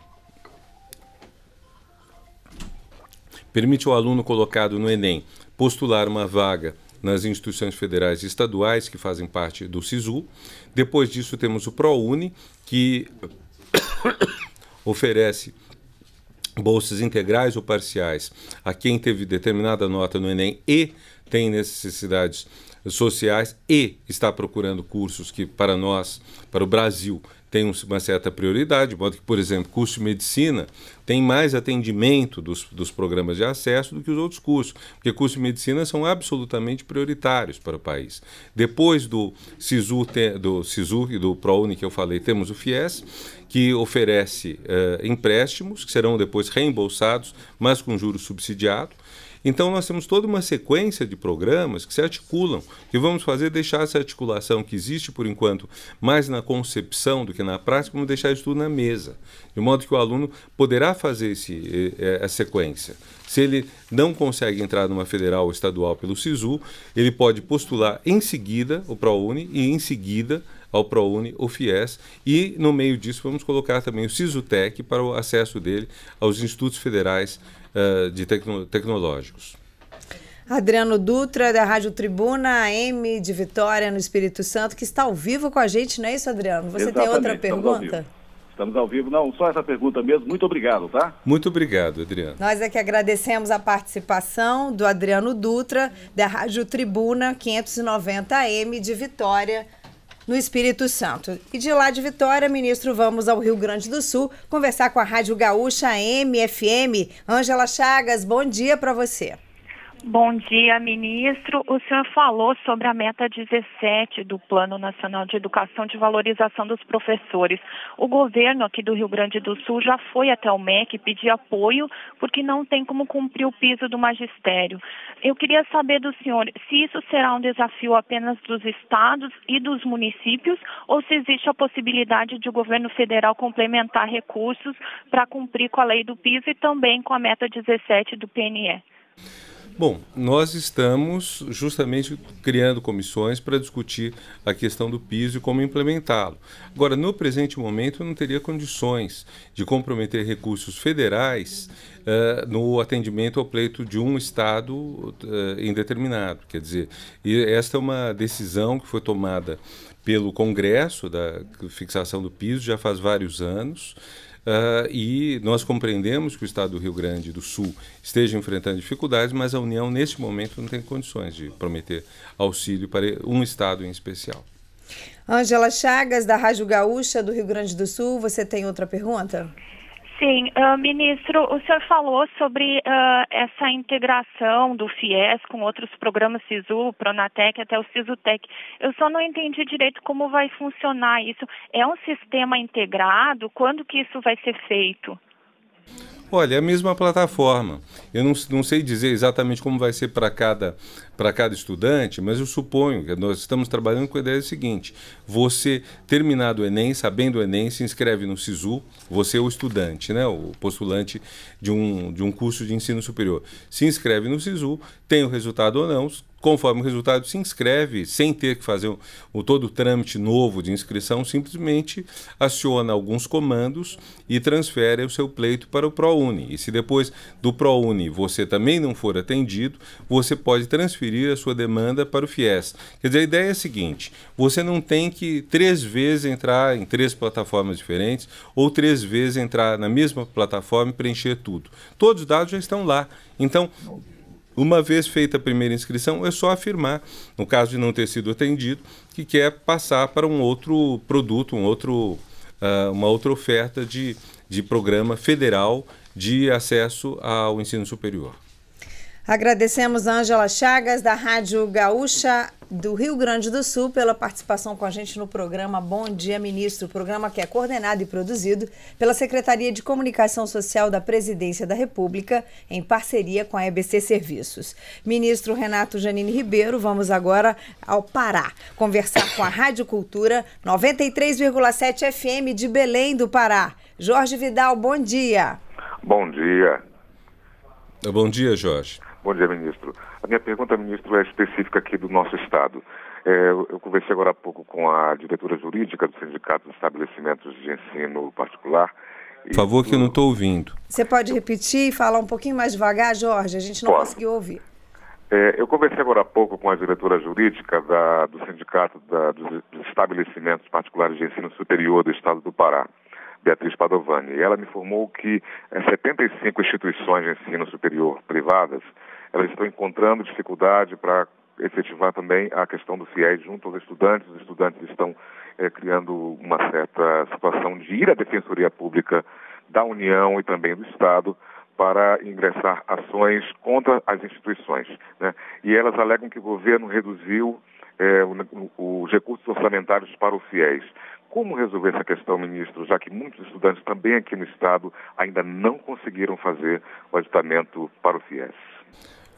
permite ao aluno colocado no Enem postular uma vaga nas instituições federais e estaduais que fazem parte do SISU. Depois disso, temos o ProUni, que (coughs) oferece bolsas integrais ou parciais a quem teve determinada nota no Enem e tem necessidades sociais e está procurando cursos que para nós, para o Brasil, tem uma certa prioridade, de modo que, por exemplo, curso de medicina tem mais atendimento dos, dos programas de acesso do que os outros cursos, porque cursos de medicina são absolutamente prioritários para o país. Depois do SISU, do SISU e do ProUni que eu falei, temos o FIES, que oferece eh, empréstimos, que serão depois reembolsados, mas com juros subsidiados. Então nós temos toda uma sequência de programas que se articulam e vamos fazer deixar essa articulação que existe por enquanto mais na concepção do que na prática, vamos deixar isso tudo na mesa, de modo que o aluno poderá fazer esse, eh, eh, a sequência. Se ele não consegue entrar numa federal ou estadual pelo SISU, ele pode postular em seguida o ProUni e em seguida ao ProUni ou FIES e no meio disso vamos colocar também o SISUTEC para o acesso dele aos institutos federais eh, de tecno tecnológicos. Adriano Dutra, da Rádio Tribuna AM de Vitória, no Espírito Santo, que está ao vivo com a gente, não é isso, Adriano? Você Exatamente. tem outra pergunta? Estamos ao vivo, não, só essa pergunta mesmo. Muito obrigado, tá? Muito obrigado, Adriano. Nós é que agradecemos a participação do Adriano Dutra, da Rádio Tribuna 590 m de Vitória, no Espírito Santo. E de lá de Vitória, ministro, vamos ao Rio Grande do Sul conversar com a Rádio Gaúcha MFM. Ângela Chagas, bom dia para você. Bom dia, ministro. O senhor falou sobre a meta 17 do Plano Nacional de Educação de Valorização dos Professores. O governo aqui do Rio Grande do Sul já foi até o MEC pedir apoio porque não tem como cumprir o piso do magistério. Eu queria saber do senhor se isso será um desafio apenas dos estados e dos municípios ou se existe a possibilidade de o governo federal complementar recursos para cumprir com a lei do piso e também com a meta 17 do PNE. Bom, nós estamos justamente criando comissões para discutir a questão do piso e como implementá-lo. Agora, no presente momento, não teria condições de comprometer recursos federais uh, no atendimento ao pleito de um Estado uh, indeterminado. Quer dizer, esta é uma decisão que foi tomada pelo Congresso da fixação do piso já faz vários anos. Uh, e nós compreendemos que o Estado do Rio Grande do Sul esteja enfrentando dificuldades, mas a União, neste momento, não tem condições de prometer auxílio para um Estado em especial. Ângela Chagas, da Rádio Gaúcha do Rio Grande do Sul, você tem outra pergunta? Sim, uh, ministro, o senhor falou sobre uh, essa integração do FIES com outros programas SISU, Pronatec, até o SISUTEC. Eu só não entendi direito como vai funcionar isso. É um sistema integrado? Quando que isso vai ser feito? Olha, é a mesma plataforma. Eu não, não sei dizer exatamente como vai ser para cada, cada estudante, mas eu suponho que nós estamos trabalhando com a ideia seguinte: você, terminado o Enem, sabendo o Enem, se inscreve no SISU, você é o estudante, né, o postulante de um, de um curso de ensino superior. Se inscreve no SISU, tem o resultado ou não, conforme o resultado se inscreve, sem ter que fazer o, o, todo o trâmite novo de inscrição, simplesmente aciona alguns comandos e transfere o seu pleito para o PRO ProUni. E se depois do ProUni você também não for atendido, você pode transferir a sua demanda para o FIES. Quer dizer, a ideia é a seguinte: você não tem que três vezes entrar em três plataformas diferentes ou três vezes entrar na mesma plataforma e preencher tudo. Todos os dados já estão lá. Então, uma vez feita a primeira inscrição, é só afirmar, no caso de não ter sido atendido, que quer passar para um outro produto, um outro, uh, uma outra oferta de, de programa federal de acesso ao ensino superior. Agradecemos a Ângela Chagas, da Rádio Gaúcha do Rio Grande do Sul, pela participação com a gente no programa Bom Dia Ministro, programa que é coordenado e produzido pela Secretaria de Comunicação Social da Presidência da República, em parceria com a EBC Serviços. Ministro Renato Janine Ribeiro, vamos agora ao Pará, conversar com a Rádio Cultura 93,7 FM de Belém do Pará. Jorge Vidal, bom dia. Bom dia. Ah, bom dia, Jorge. Bom dia, ministro. A minha pergunta, ministro, é específica aqui do nosso Estado. É, eu conversei agora há pouco com a diretora jurídica do Sindicato dos Estabelecimentos de Ensino Particular. Por favor, que eu não estou ouvindo. Você pode repetir e falar um pouquinho mais devagar, Jorge? A gente não conseguiu ouvir. É, eu conversei agora há pouco com a diretora jurídica da, do Sindicato da, dos Estabelecimentos Particulares de Ensino Superior do Estado do Pará. Beatriz Padovani. Ela me informou que 75 eh, instituições de ensino superior privadas elas estão encontrando dificuldade para efetivar também a questão do FIES junto aos estudantes. Os estudantes estão é, criando uma certa situação de ir à Defensoria Pública da União e também do Estado para ingressar ações contra as instituições. Né? E elas alegam que o governo reduziu é, o, o, os recursos orçamentários para o FIES. Como resolver essa questão, ministro, já que muitos estudantes também aqui no Estado ainda não conseguiram fazer o aditamento para o FIES?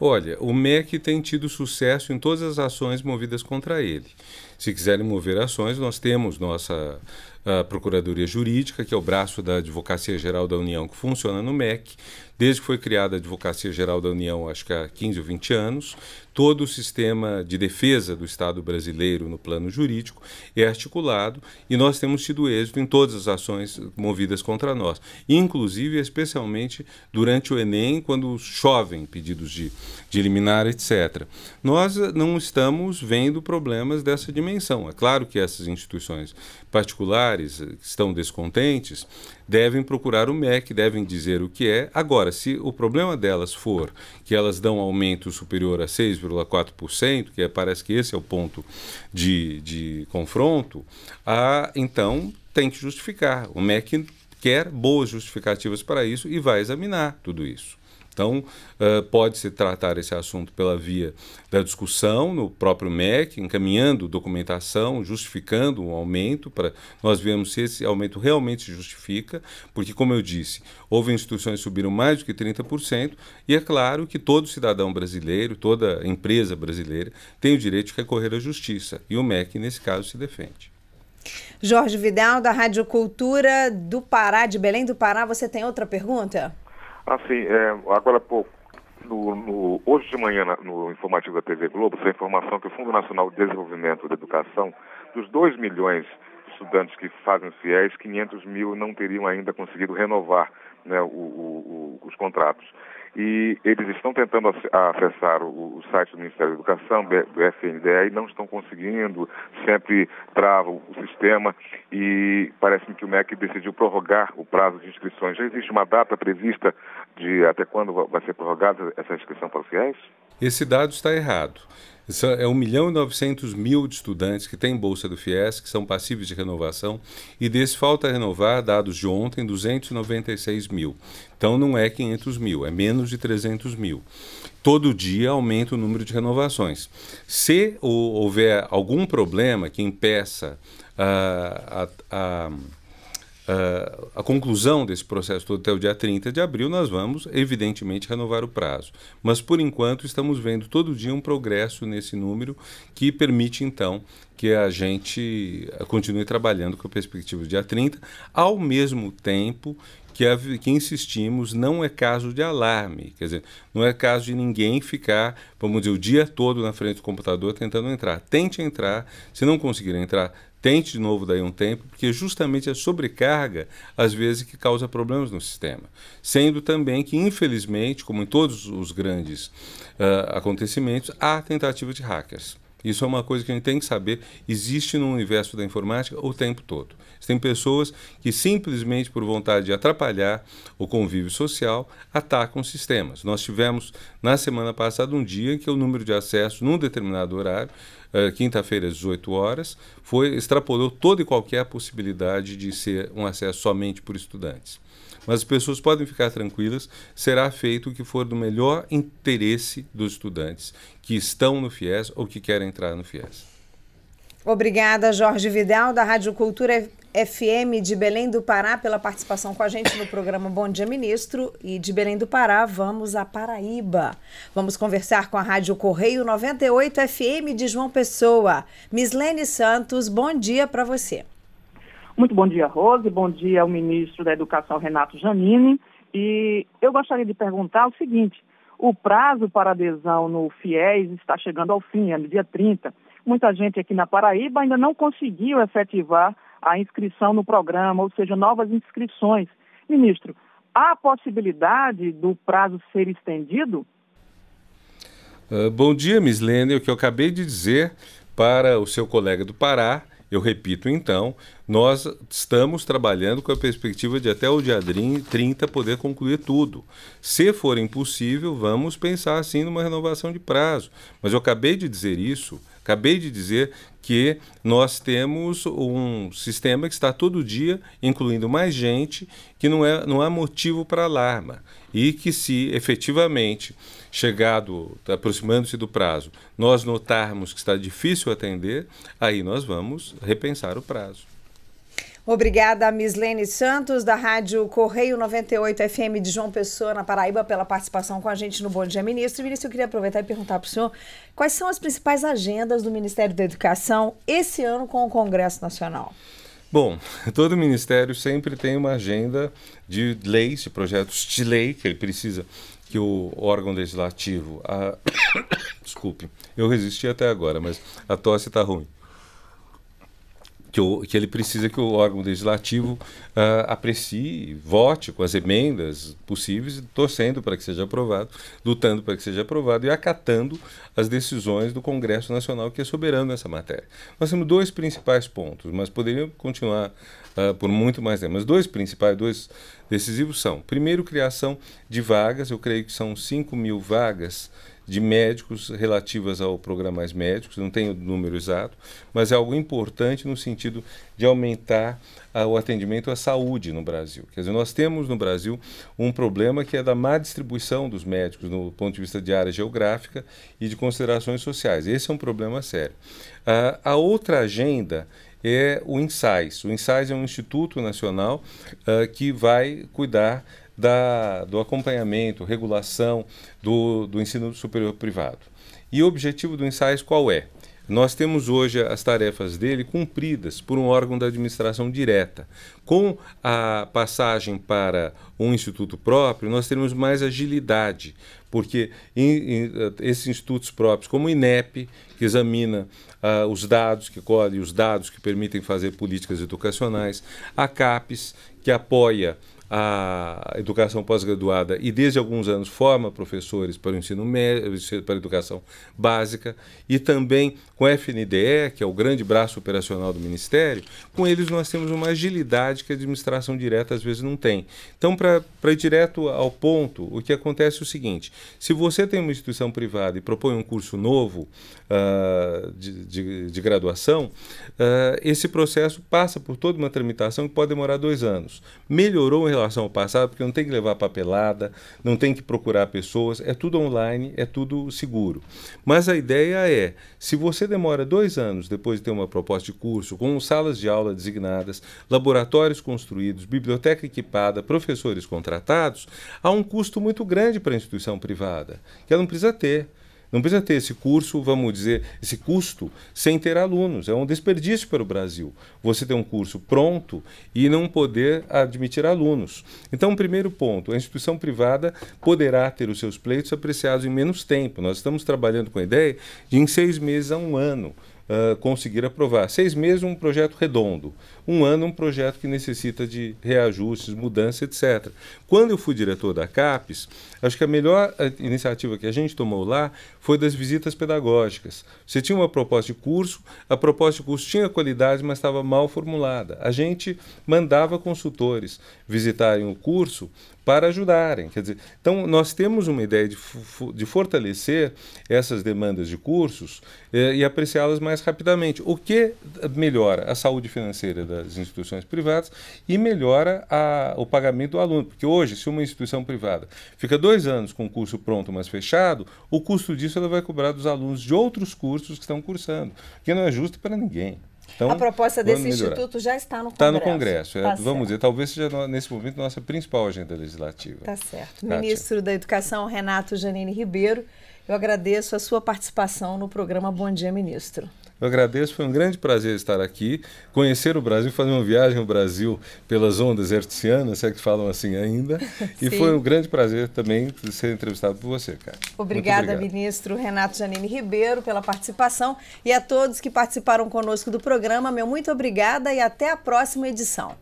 Olha, o MEC tem tido sucesso em todas as ações movidas contra ele. Se quiserem mover ações, nós temos nossa ah, Procuradoria Jurídica, que é o braço da Advocacia Geral da União que funciona no MEC desde que foi criada a Advocacia Geral da União, acho que há 15 ou 20 anos, todo o sistema de defesa do Estado brasileiro no plano jurídico é articulado e nós temos tido êxito em todas as ações movidas contra nós, inclusive especialmente durante o Enem, quando chovem pedidos de, de liminar, etc. Nós eh, não estamos vendo problemas dessa dimensão. É claro que essas instituições particulares eh, estão descontentes, devem procurar o MEC, devem dizer o que é. Agora, se o problema delas for que elas dão aumento superior a 6,4%, que é, parece que esse é o ponto de, de confronto, então tem que justificar. O MEC quer boas justificativas para isso e vai examinar tudo isso. Então, uh, eh, pode-se tratar esse assunto pela via da discussão no próprio MEC, encaminhando documentação, justificando um aumento, para nós vermos se esse aumento realmente justifica, porque, como eu disse, houve instituições que subiram mais do que 30%, e é claro que todo cidadão brasileiro, toda empresa brasileira, tem o direito de recorrer à justiça, e o MEC, nesse caso, se defende. Jorge Vidal, da Rádio Cultura do Pará, de Belém do Pará, você tem outra pergunta? Assim, é, agora há pouco, no, no, hoje de manhã, no informativo da TV Globo, a informação que o Fundo Nacional de Desenvolvimento da Educação, dos 2 milhões de estudantes que fazem os fiéis, 500 mil não teriam ainda conseguido renovar né, o, o, os contratos e eles estão tentando acessar o, site do Ministério da Educação, do FNDE, e não estão conseguindo, sempre travam o sistema e parece-me que o MEC decidiu prorrogar o prazo de inscrições. Já existe uma data prevista de até quando vai ser prorrogada essa inscrição para os fiéis? Esse dado está errado. É 1 milhão e 900 mil de estudantes que têm bolsa do FIES, que são passíveis de renovação, e desse falta renovar, dados de ontem, 296 mil. Então não é 500 mil, é menos de 300 mil. Todo dia aumenta o número de renovações. Se houver algum problema que impeça a, a, a uh, a conclusão desse processo todo até o dia 30 de abril, nós vamos, evidentemente, renovar o prazo. Mas, por enquanto, estamos vendo todo dia um progresso nesse número que permite, então, que a gente continue trabalhando com a perspectiva do dia 30, ao mesmo tempo que, a, que, insistimos, não é caso de alarme. Quer dizer, não é caso de ninguém ficar, vamos dizer, o dia todo na frente do computador tentando entrar. Tente entrar, se não conseguir entrar, tente de novo daí um tempo, porque justamente a sobrecarga às vezes que causa problemas no sistema. Sendo também que, infelizmente, como em todos os grandes uh, acontecimentos, há tentativa de hackers. Isso é uma coisa que a gente tem que saber. Existe no universo da informática o tempo todo. Tem pessoas que simplesmente por vontade de atrapalhar o convívio social atacam sistemas. Nós tivemos na semana passada um dia em que o número de acessos num determinado horário, uh, quinta-feira às 18 horas, foi extrapolou toda e qualquer possibilidade de ser um acesso somente por estudantes. Mas as pessoas podem ficar tranquilas, será feito o que for do melhor interesse dos estudantes que estão no FIES ou que querem entrar no FIES. Obrigada, Jorge Vidal, da Rádio Cultura FM de Belém do Pará, pela participação com a gente no programa Bom Dia Ministro. E de Belém do Pará, vamos à Paraíba. Vamos conversar com a Rádio Correio 98 FM de João Pessoa. Mislene Santos, bom dia para você. Muito bom dia, Rose. Bom dia ao ministro da Educação, Renato Janine. E eu gostaria de perguntar o seguinte: o prazo para adesão no FIES está chegando ao fim, é no dia 30. Muita gente aqui na Paraíba ainda não conseguiu efetivar a inscrição no programa, ou seja, novas inscrições. Ministro, há possibilidade do prazo ser estendido? Uh, bom dia, Miss Lene. O que eu acabei de dizer para o seu colega do Pará eu repito, então, nós estamos trabalhando com a perspectiva de até o dia 30 poder concluir tudo. Se for impossível, vamos pensar assim numa renovação de prazo. Mas eu acabei de dizer isso Acabei de dizer que nós temos um sistema que está todo dia incluindo mais gente, que não, é, não há motivo para alarma. E que, se efetivamente, chegado, aproximando-se do prazo, nós notarmos que está difícil atender, aí nós vamos repensar o prazo. Obrigada, Mislene Santos, da Rádio Correio 98 FM de João Pessoa, na Paraíba, pela participação com a gente no Bom Dia Ministro. Ministro, eu queria aproveitar e perguntar para o senhor quais são as principais agendas do Ministério da Educação esse ano com o Congresso Nacional. Bom, todo ministério sempre tem uma agenda de leis, de projetos de lei que ele precisa que o órgão legislativo. A... (coughs) Desculpe, eu resisti até agora, mas a tosse está ruim que, o, que ele precisa que o órgão legislativo uh, aprecie, vote com as emendas possíveis, torcendo para que seja aprovado, lutando para que seja aprovado e acatando as decisões do Congresso Nacional, que é soberano nessa matéria. Nós temos dois principais pontos, mas poderiam continuar uh, por muito mais tempo. Mas dois principais, dois decisivos são: primeiro, criação de vagas, eu creio que são 5 mil vagas de médicos relativas ao programa Mais Médicos, não tenho o número exato, mas é algo importante no sentido de aumentar o atendimento à saúde no Brasil. Quer dizer, nós temos no Brasil um problema que é da má distribuição dos médicos no ponto de vista de área geográfica e de considerações sociais. Esse é um problema sério. Uh, a outra agenda é o INSAIS. O INSAIS é um instituto nacional uh, que vai cuidar da, do acompanhamento, regulação do, do ensino superior privado. E o objetivo do ensaio qual é? Nós temos hoje as tarefas dele cumpridas por um órgão da administração direta. Com a passagem para um instituto próprio, nós teremos mais agilidade, porque in, in, esses institutos próprios, como o INEP, que examina uh, os dados, que colhe os dados que permitem fazer políticas educacionais, a CAPES, que apoia a educação pós-graduada e desde alguns anos forma professores para o ensino médio, para a educação básica e também com a FNDE, que é o grande braço operacional do Ministério, com eles nós temos uma agilidade que a administração direta às vezes não tem. Então, para ir direto ao ponto, o que acontece é o seguinte: se você tem uma instituição privada e propõe um curso novo uh, de, de, de, graduação, uh, esse processo passa por toda uma tramitação que pode demorar dois anos. Melhorou em relação relação ao passado, porque não tem que levar papelada, não tem que procurar pessoas, é tudo online, é tudo seguro. Mas a ideia é, se você demora dois anos depois de ter uma proposta de curso, com salas de aula designadas, laboratórios construídos, biblioteca equipada, professores contratados, há um custo muito grande para a instituição privada, que ela não precisa ter. Não precisa ter esse curso, vamos dizer, esse custo sem ter alunos. É um desperdício para o Brasil. Você ter um curso pronto e não poder admitir alunos. Então, primeiro ponto, a instituição privada poderá ter os seus pleitos apreciados em menos tempo. Nós estamos trabalhando com a ideia de em seis meses a um ano uh, conseguir aprovar. Seis meses, um projeto redondo. Um ano, um projeto que necessita de reajustes, mudança, etc. Quando eu fui diretor da CAPES, acho que a melhor eh, iniciativa que a gente tomou lá foi das visitas pedagógicas. Você tinha uma proposta de curso, a proposta de curso tinha qualidade, mas estava mal formulada. A gente mandava consultores visitarem o curso para ajudarem. Quer dizer, então, nós temos uma ideia de, de fortalecer essas demandas de cursos eh, e apreciá-las mais rapidamente, o que melhora a saúde financeira das instituições privadas e melhora a, o pagamento do aluno. Porque hoje, se uma instituição privada fica dois anos com o curso pronto, mas fechado, o custo disso ela vai cobrar dos alunos de outros cursos que estão cursando, que não é justo para ninguém. Então, a proposta desse instituto já está no Congresso. Está no Congresso. É, tá é, vamos dizer, talvez seja nesse momento nossa principal agenda legislativa. Está certo. Kátia. Tá, ministro da Educação, Renato Janine Ribeiro, eu agradeço a sua participação no programa Bom Dia, Ministro. Eu agradeço, foi um grande prazer estar aqui, conhecer o Brasil, fazer uma viagem ao Brasil pelas ondas hertzianas, se é que falam assim ainda. (laughs) E foi um grande prazer também ser entrevistado por você, cara. Obrigada, ministro Renato Janine Ribeiro, pela participação e a todos que participaram conosco do programa. Meu muito obrigada e até a próxima edição.